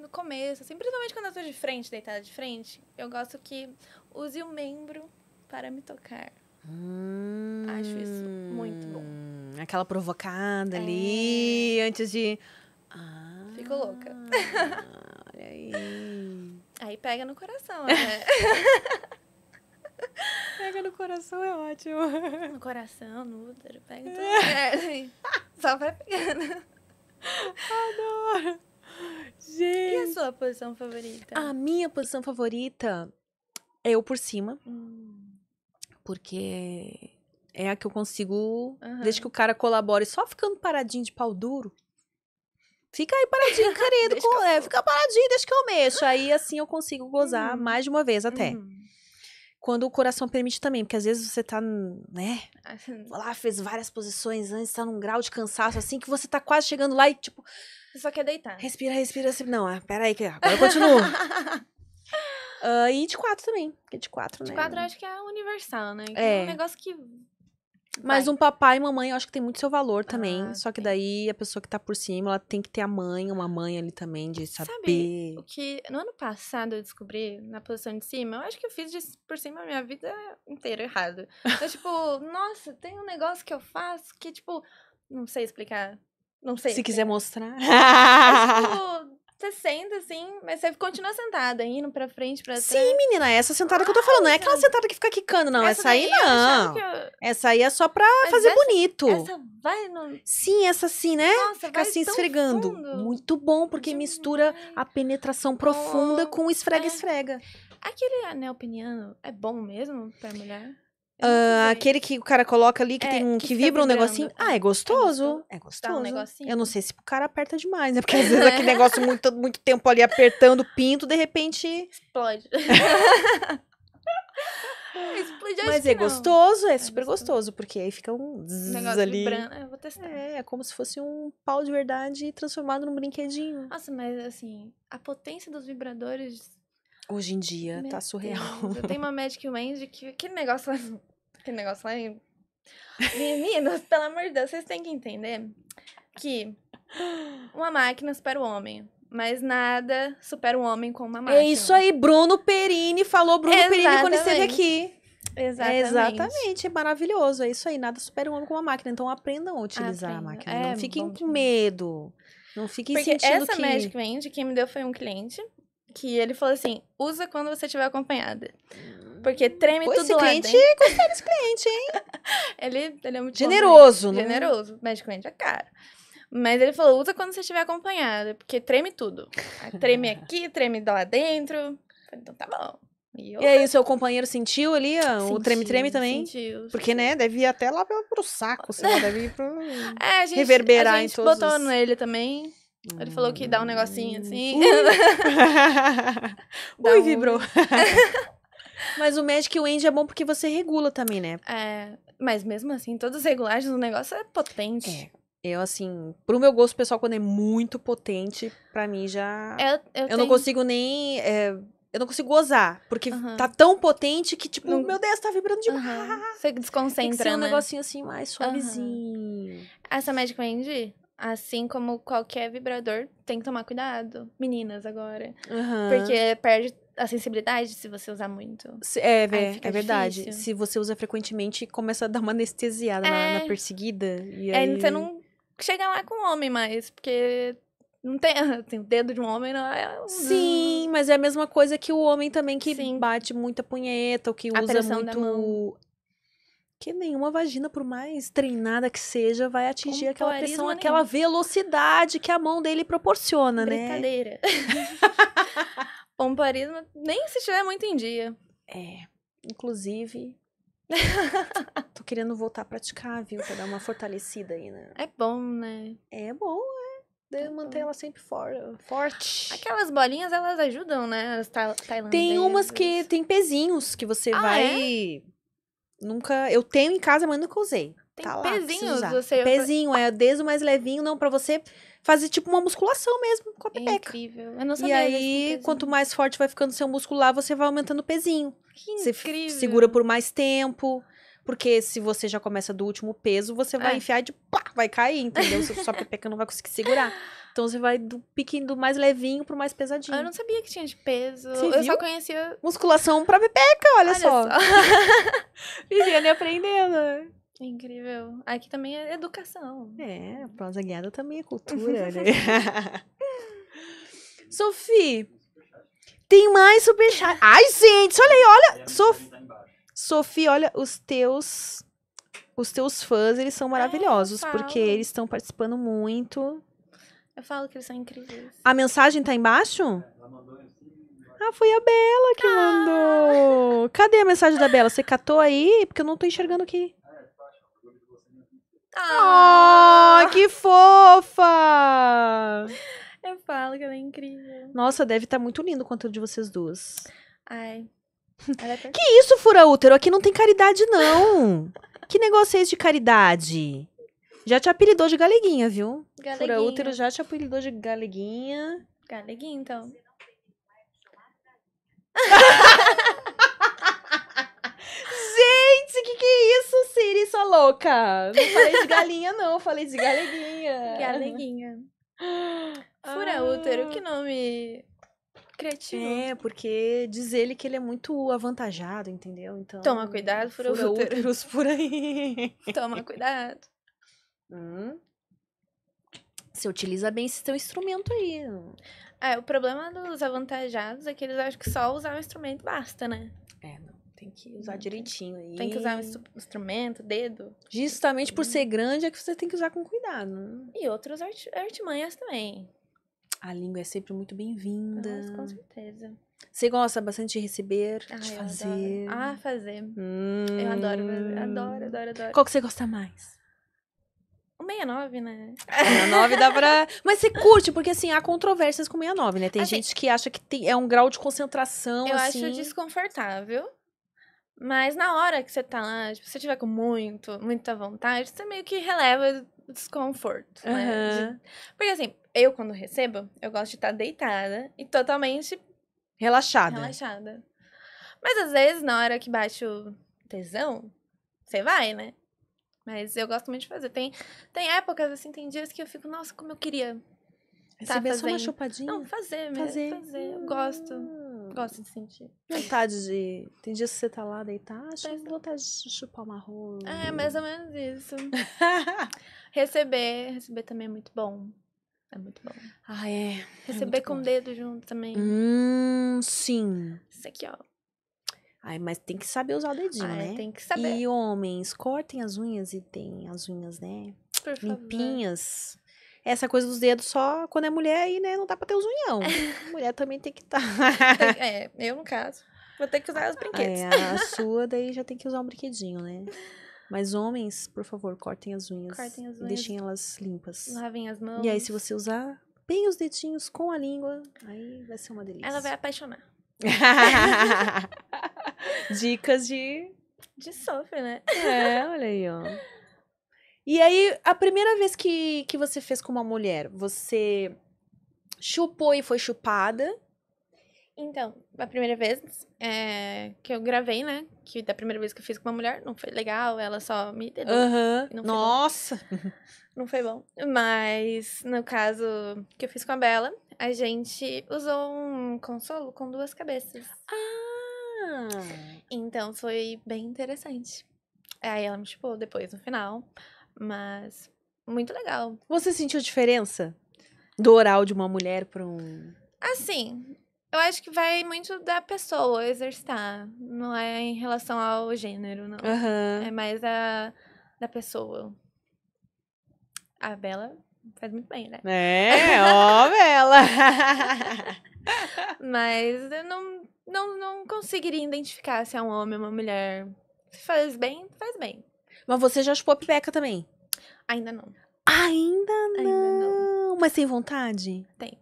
no começo, assim, principalmente quando eu tô de frente, deitada de frente, eu gosto que use o membro para me tocar. Hum, Acho isso muito bom. Hum, aquela provocada é. ali, antes de. Ah, Fico louca. Olha aí. Aí pega no coração, né? pega no coração é ótimo. No coração, no útero, pega tudo. É. é assim, só vai pegando. Né? Adoro! Gente. E a sua posição favorita? A minha posição favorita é eu por cima. Hum. Porque é a que eu consigo, uhum. desde que o cara colabore, só ficando paradinho de pau duro. Fica aí paradinho, querido. com, é, fica paradinho, deixa que eu mexo. Aí assim eu consigo gozar uhum. mais de uma vez até. Uhum. Quando o coração permite também, porque às vezes você tá, né? Lá, fez várias posições antes, tá num grau de cansaço assim, que você tá quase chegando lá e tipo. Você só quer deitar. Respira, respira. Assim, não, é, pera que agora eu continuo. Uh, e de quatro também. de quatro, né? De quatro eu acho que é universal, né? Que é. é um negócio que. Mas Vai. um papai e mamãe, eu acho que tem muito seu valor também. Ah, só que daí a pessoa que tá por cima, ela tem que ter a mãe, uma mãe ali também, de saber. Sabe, o que no ano passado eu descobri na posição de cima, eu acho que eu fiz de, por cima a minha vida inteira errado. Então, tipo, nossa, tem um negócio que eu faço que, tipo, não sei explicar. Não sei. Se quiser mostrar. Mas, tipo, Você senta assim, mas você continua sentada, indo pra frente, pra trás. Sim, menina, essa sentada ah, que eu tô falando. Não é aquela sentada que fica quicando, não. Essa, essa aí não. Eu... Essa aí é só pra mas fazer essa, bonito. Essa vai no... Sim, essa sim, né? Nossa, fica assim esfregando. Fundo. Muito bom, porque mistura a penetração profunda oh, com esfrega-esfrega. É. Esfrega. Aquele anel peniano é bom mesmo pra mulher? Uh, aquele que o cara coloca ali que, é, tem que, que vibra um negocinho. Ah, é, é gostoso. É gostoso. Tá um negocinho. Eu não sei se o cara aperta demais, né? Porque às vezes aquele negócio muito, muito tempo ali apertando o pinto, de repente. Explode. Explode Mas é não. gostoso, é, é super gostoso. gostoso. porque aí fica um zzz negócio ali. Vibrando. Né? Eu vou testar. É, é como se fosse um pau de verdade transformado num brinquedinho. Nossa, mas assim, a potência dos vibradores Hoje em dia, Meu tá surreal. Deus. Eu tenho uma Magic Wand que aquele negócio lá. Aquele negócio lá. É Meninos, pelo amor de Deus, vocês têm que entender que uma máquina supera o homem. Mas nada supera o homem com uma é máquina. É isso aí, Bruno Perini falou Bruno Exatamente. Perini quando esteve aqui. Exatamente. Exatamente, é maravilhoso. É isso aí, nada supera um homem com uma máquina. Então aprendam a utilizar Aprenda. a máquina. É, não fiquem com medo. Não fiquem Porque sentindo essa que... Magic Wand, quem me deu foi um cliente que ele falou assim: usa quando você estiver acompanhada. Hum. Porque treme tudo esse lá cliente, dentro. Gostei cliente, hein? ele, ele é muito Generoso, né? Generoso. Mas cliente é caro. Mas ele falou: usa quando você estiver acompanhada, porque treme tudo. Treme aqui, treme lá dentro. Então tá bom. E, eu... e aí, seu companheiro sentiu ali ah, sentiu, o treme-treme também? Sentiu. Porque, né, deve ir até lá pro saco, sei deve ir pro... É, a gente, reverberar a gente em todos botou os... nele também, Hum. Ele falou que dá um negocinho assim. Hum. Uh. Ui, Ui um... vibrou. mas o Magic Wand é bom porque você regula também, né? É, mas mesmo assim, todas as regulagens do negócio é potente. É. Eu, assim, pro meu gosto pessoal, quando é muito potente, pra mim já. Eu, eu, eu tenho... não consigo nem. É, eu não consigo gozar. Porque uhum. tá tão potente que, tipo, não... meu Deus, tá vibrando demais. Uhum. Você desconcentra. Tem que ser um né? negocinho assim mais suavezinho. Uhum. Essa Magic Wand, Assim como qualquer vibrador, tem que tomar cuidado. Meninas, agora. Uhum. Porque perde a sensibilidade se você usar muito. Se, é, é, é verdade. Se você usa frequentemente, começa a dar uma anestesiada é, na, na, é. perseguida. E é, aí... você não chega lá com o homem mais, porque não tem, tem assim, o dedo de um homem, não é? Sim, mas é a mesma coisa que o homem também que Sim. bate muita punheta, ou que a usa muito que nenhuma vagina, por mais treinada que seja, vai atingir aquela pressão, aquela velocidade que a mão dele proporciona, Brincadeira. né? Brincadeira. Pomparismo, nem se tiver muito em dia. É. Inclusive, tô querendo voltar a praticar, viu? Pra dar uma fortalecida aí, né? É bom, né? É bom, é. Deve é manter bom. ela sempre for, forte. Aquelas bolinhas, elas ajudam, né? As tailandesas. Tem umas que tem pezinhos que você ah, vai... É? Nunca. Eu tenho em casa, mas nunca usei. Tem tá pezinhos, lá, você. Pezinho, é desde o mais levinho, não, para você fazer tipo uma musculação mesmo com a é pepeca. É incrível. Eu não sabia. E aí, quanto mais forte vai ficando seu músculo lá, você vai aumentando o pezinho. Que incrível. Você segura por mais tempo. Porque se você já começa do último peso, você vai é. enfiar de pá, vai cair, entendeu? Sua pepeca não vai conseguir segurar. Então você vai do piquinho do mais levinho pro mais pesadinho. Eu não sabia que tinha de peso. Você eu viu? só conhecia. Musculação pra bebeca, olha, olha só. só. Viviane aprendendo. Incrível. Aqui também é educação. É, prosa guiada também é cultura, né? Sophie, tem mais superchat. Ai, gente, olha aí, olha. Sof... Sophie, olha, os teus. Os teus fãs, eles são maravilhosos, ah, porque eles estão participando muito. Eu falo que eles são incríveis. A mensagem tá embaixo? Ah, foi a Bela que tá. mandou. Cadê a mensagem da Bela? Você catou aí? Porque eu não tô enxergando aqui. Ah, oh, que fofa! Eu falo que ela é incrível. Nossa, deve estar tá muito lindo o conteúdo de vocês duas. Ai. É que isso, fura útero? Aqui não tem caridade, não. que negócio é esse de caridade? Já te apelidou de galeguinha, viu? Galeguinha. Fura útero já te apelidou de galeguinha. Galeguinha, então. É Gente, que, que é isso, Siri, sua louca? Não falei de galinha, não. Falei de galeguinha. Galeguinha. Fura ah. útero, que nome criativo. É, porque diz ele que ele é muito avantajado, entendeu? Então. Toma cuidado, fura, fura úteros por aí. Toma cuidado. Hum. Você utiliza bem esse seu instrumento aí. É, o problema dos avantajados é que eles acham que só usar o instrumento basta, né? É, não. Tem que usar direitinho aí. Tem que usar o instrumento, dedo. Justamente por hum. ser grande é que você tem que usar com cuidado. E outras art artimanhas também. A língua é sempre muito bem-vinda. Com certeza. Você gosta bastante de receber, ah, de fazer? Adoro. Ah, fazer. Hum. Eu adoro, adoro, adoro, adoro. Qual que você gosta mais? 69, né? 69 dá pra. Mas você curte, porque assim, há controvérsias com 69, né? Tem assim, gente que acha que tem, é um grau de concentração. Eu assim... acho desconfortável. Mas na hora que você tá lá, tipo, se você tiver com muito, muita vontade, você meio que releva o desconforto, uhum. né? De... Porque assim, eu quando recebo, eu gosto de estar tá deitada e totalmente relaxada. Relaxada. Mas às vezes, na hora que bate o tesão, você vai, né? Mas eu gosto muito de fazer. Tem, tem épocas, assim, tem dias que eu fico, nossa, como eu queria. Receber tá só uma chupadinha? Não, fazer mesmo. Fazer. fazer. Eu gosto. Ah. Gosto de sentir. Vontade de. Tem dias que você tá lá deitar, acho que é. vontade de chupar uma rola. É, mais ou menos isso. receber. Receber também é muito bom. É muito bom. Ah, é. é receber é com o dedo junto também. Hum, sim. Isso aqui, ó. Ai, mas tem que saber usar o dedinho, né? Tem que saber. E homens, cortem as unhas e tem as unhas, né? Por Limpinhas. Favor. Essa coisa dos dedos só quando é mulher aí, né? Não dá pra ter os unhão. mulher também tem que estar. Tá... é, eu no caso. Vou ter que usar os brinquedos. É, a sua daí já tem que usar um brinquedinho, né? Mas homens, por favor, cortem as unhas. Cortem as unhas. Deixem elas limpas. Lavem as mãos. E aí, se você usar bem os dedinhos com a língua, aí vai ser uma delícia. Ela vai apaixonar. Dicas de. De sofre, né? É, olha aí, ó. E aí, a primeira vez que, que você fez com uma mulher, você chupou e foi chupada? Então, a primeira vez é, que eu gravei, né? Que da primeira vez que eu fiz com uma mulher, não foi legal, ela só me dedou. Uhum. Nossa! Bom. Não foi bom. Mas, no caso que eu fiz com a Bela, a gente usou um consolo com duas cabeças. Ah! Então foi bem interessante. É, aí ela me chupou depois no final, mas muito legal. Você sentiu diferença do oral de uma mulher para um. Assim, eu acho que vai muito da pessoa exercitar. Não é em relação ao gênero, não. Uhum. É mais a, da pessoa. A Bela faz muito bem, né? É, ó, Bela! Mas eu não, não, não conseguiria identificar se é um homem ou uma mulher. Se faz bem, faz bem. Mas você já chupou a pipeca também? Ainda não. Ainda não. Ainda não. Mas tem vontade? Tem.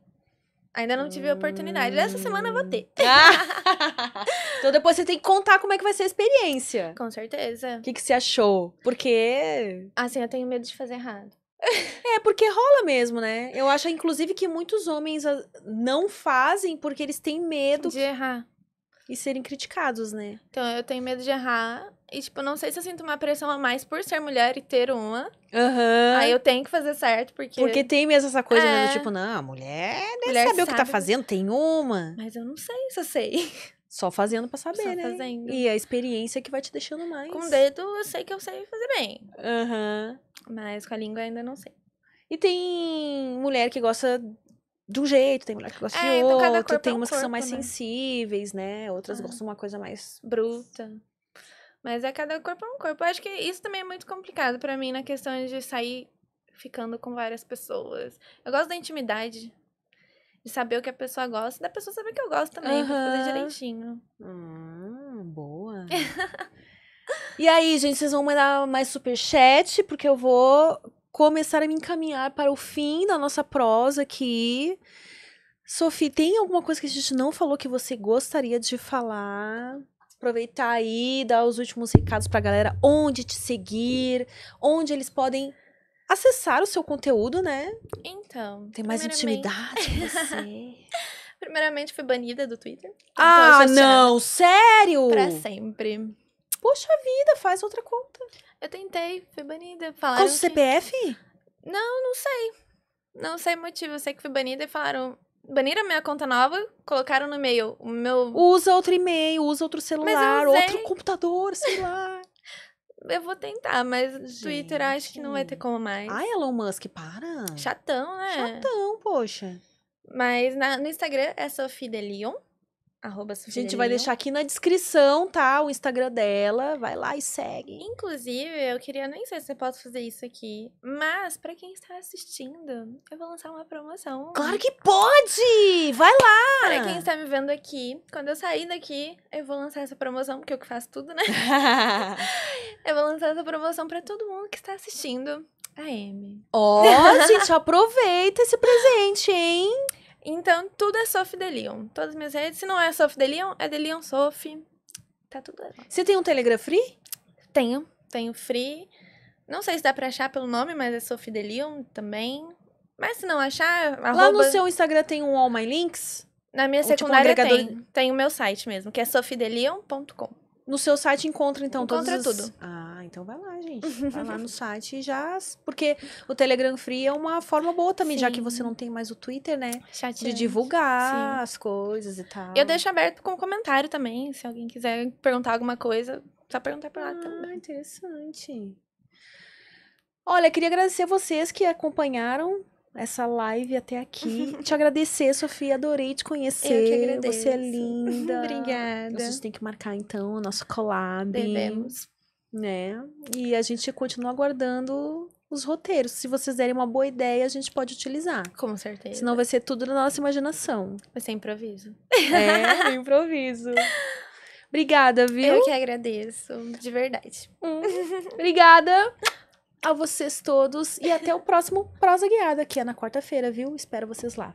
Ainda não tive a oportunidade. Essa semana eu vou ter. Ah! então depois você tem que contar como é que vai ser a experiência. Com certeza. O que, que você achou? Porque. Assim, eu tenho medo de fazer errado. É, porque rola mesmo, né? Eu acho, inclusive, que muitos homens ah, não fazem porque eles têm medo. De errar. E serem criticados, né? Então, eu tenho medo de errar. E, tipo, não sei se eu sinto uma pressão a mais por ser mulher e ter uma. Uhum. Aí eu tenho que fazer certo, porque. Porque tem mesmo essa coisa, é... né? Do é. tipo, não, a mulher nem mulher tá sabe. o que tá fazendo, tem uma. Mas eu não sei se eu sei. Só fazendo pra saber, Só né? Fazendo. E a experiência que vai te deixando mais. Com o dedo, eu sei que eu sei fazer bem. Aham. Uhum. Mas com a língua ainda não sei. E tem mulher que gosta de um jeito, tem mulher que gosta é, de então outro, é tem umas é um corpo, que são mais né? sensíveis, né? Outras ah. gostam de uma coisa mais bruta. Mas é cada corpo é um corpo. Eu acho que isso também é muito complicado para mim na questão de sair ficando com várias pessoas. Eu gosto da intimidade. De saber o que a pessoa gosta, da pessoa saber que eu gosto também, uhum. pra fazer direitinho. Hum, boa. e aí, gente, vocês vão mandar mais superchat, porque eu vou começar a me encaminhar para o fim da nossa prosa aqui. Sophie, tem alguma coisa que a gente não falou que você gostaria de falar? Aproveitar aí, dar os últimos recados para a galera, onde te seguir, onde eles podem acessar o seu conteúdo, né? Então, ter mais intimidade com você. Primeiramente, fui banida do Twitter. Então, ah, não, sério? Para sempre. Poxa vida, faz outra conta. Eu tentei, fui banida. Falaram Com o CPF? Que... Não, não sei. Não sei motivo. Eu sei que fui banida e falaram. Baniram minha conta nova, colocaram no e-mail o meu. Usa outro e-mail, usa outro celular, outro computador, sei lá. eu vou tentar, mas Gente. Twitter acho que não vai ter como mais. Ai, Elon Musk, para. Chatão, né? Chatão, poxa. Mas na, no Instagram é Sophie de Leon. Arroba A gente vai deixar aqui na descrição, tá? O Instagram dela. Vai lá e segue. Inclusive, eu queria, nem sei se eu posso fazer isso aqui, mas para quem está assistindo, eu vou lançar uma promoção. Claro que pode! Vai lá! Para quem está me vendo aqui, quando eu sair daqui, eu vou lançar essa promoção, porque eu que faço tudo, né? eu vou lançar essa promoção para todo mundo que está assistindo. A M. Ó, oh, gente, aproveita esse presente, hein? Então, tudo é Sof Delion. Todas as minhas redes. Se não é Sof Delion, é Delion Sof. Tá tudo ali. Você tem um Telegram free? Tenho. Tenho free. Não sei se dá pra achar pelo nome, mas é Sof Delion também. Mas se não achar, Lá arroba... no seu Instagram tem um All My Links? Na minha tipo, secundária um tem. Tem o meu site mesmo, que é sofidelion.com. No seu site encontra, então, encontra todos Encontra tudo. Ah. Então vai lá, gente. Vai lá no site e já. Porque o Telegram Free é uma forma boa também, Sim. já que você não tem mais o Twitter, né? Chateante. De divulgar Sim. as coisas e tal. Eu deixo aberto com comentário também, se alguém quiser perguntar alguma coisa, só perguntar por lá ah, também. Interessante. Olha, queria agradecer vocês que acompanharam essa live até aqui. te agradecer, Sofia, adorei te conhecer. Eu que agradeço. Você é linda. Obrigada. Vocês têm que marcar então o nosso collab. Devemos. Né? E a gente continua aguardando os roteiros. Se vocês derem uma boa ideia, a gente pode utilizar. Com certeza. Senão vai ser tudo na nossa imaginação. Vai ser improviso. É, improviso. Obrigada, viu? Eu que agradeço, de verdade. Hum. Obrigada a vocês todos e até o próximo Prosa Guiada, que é na quarta-feira, viu? Espero vocês lá.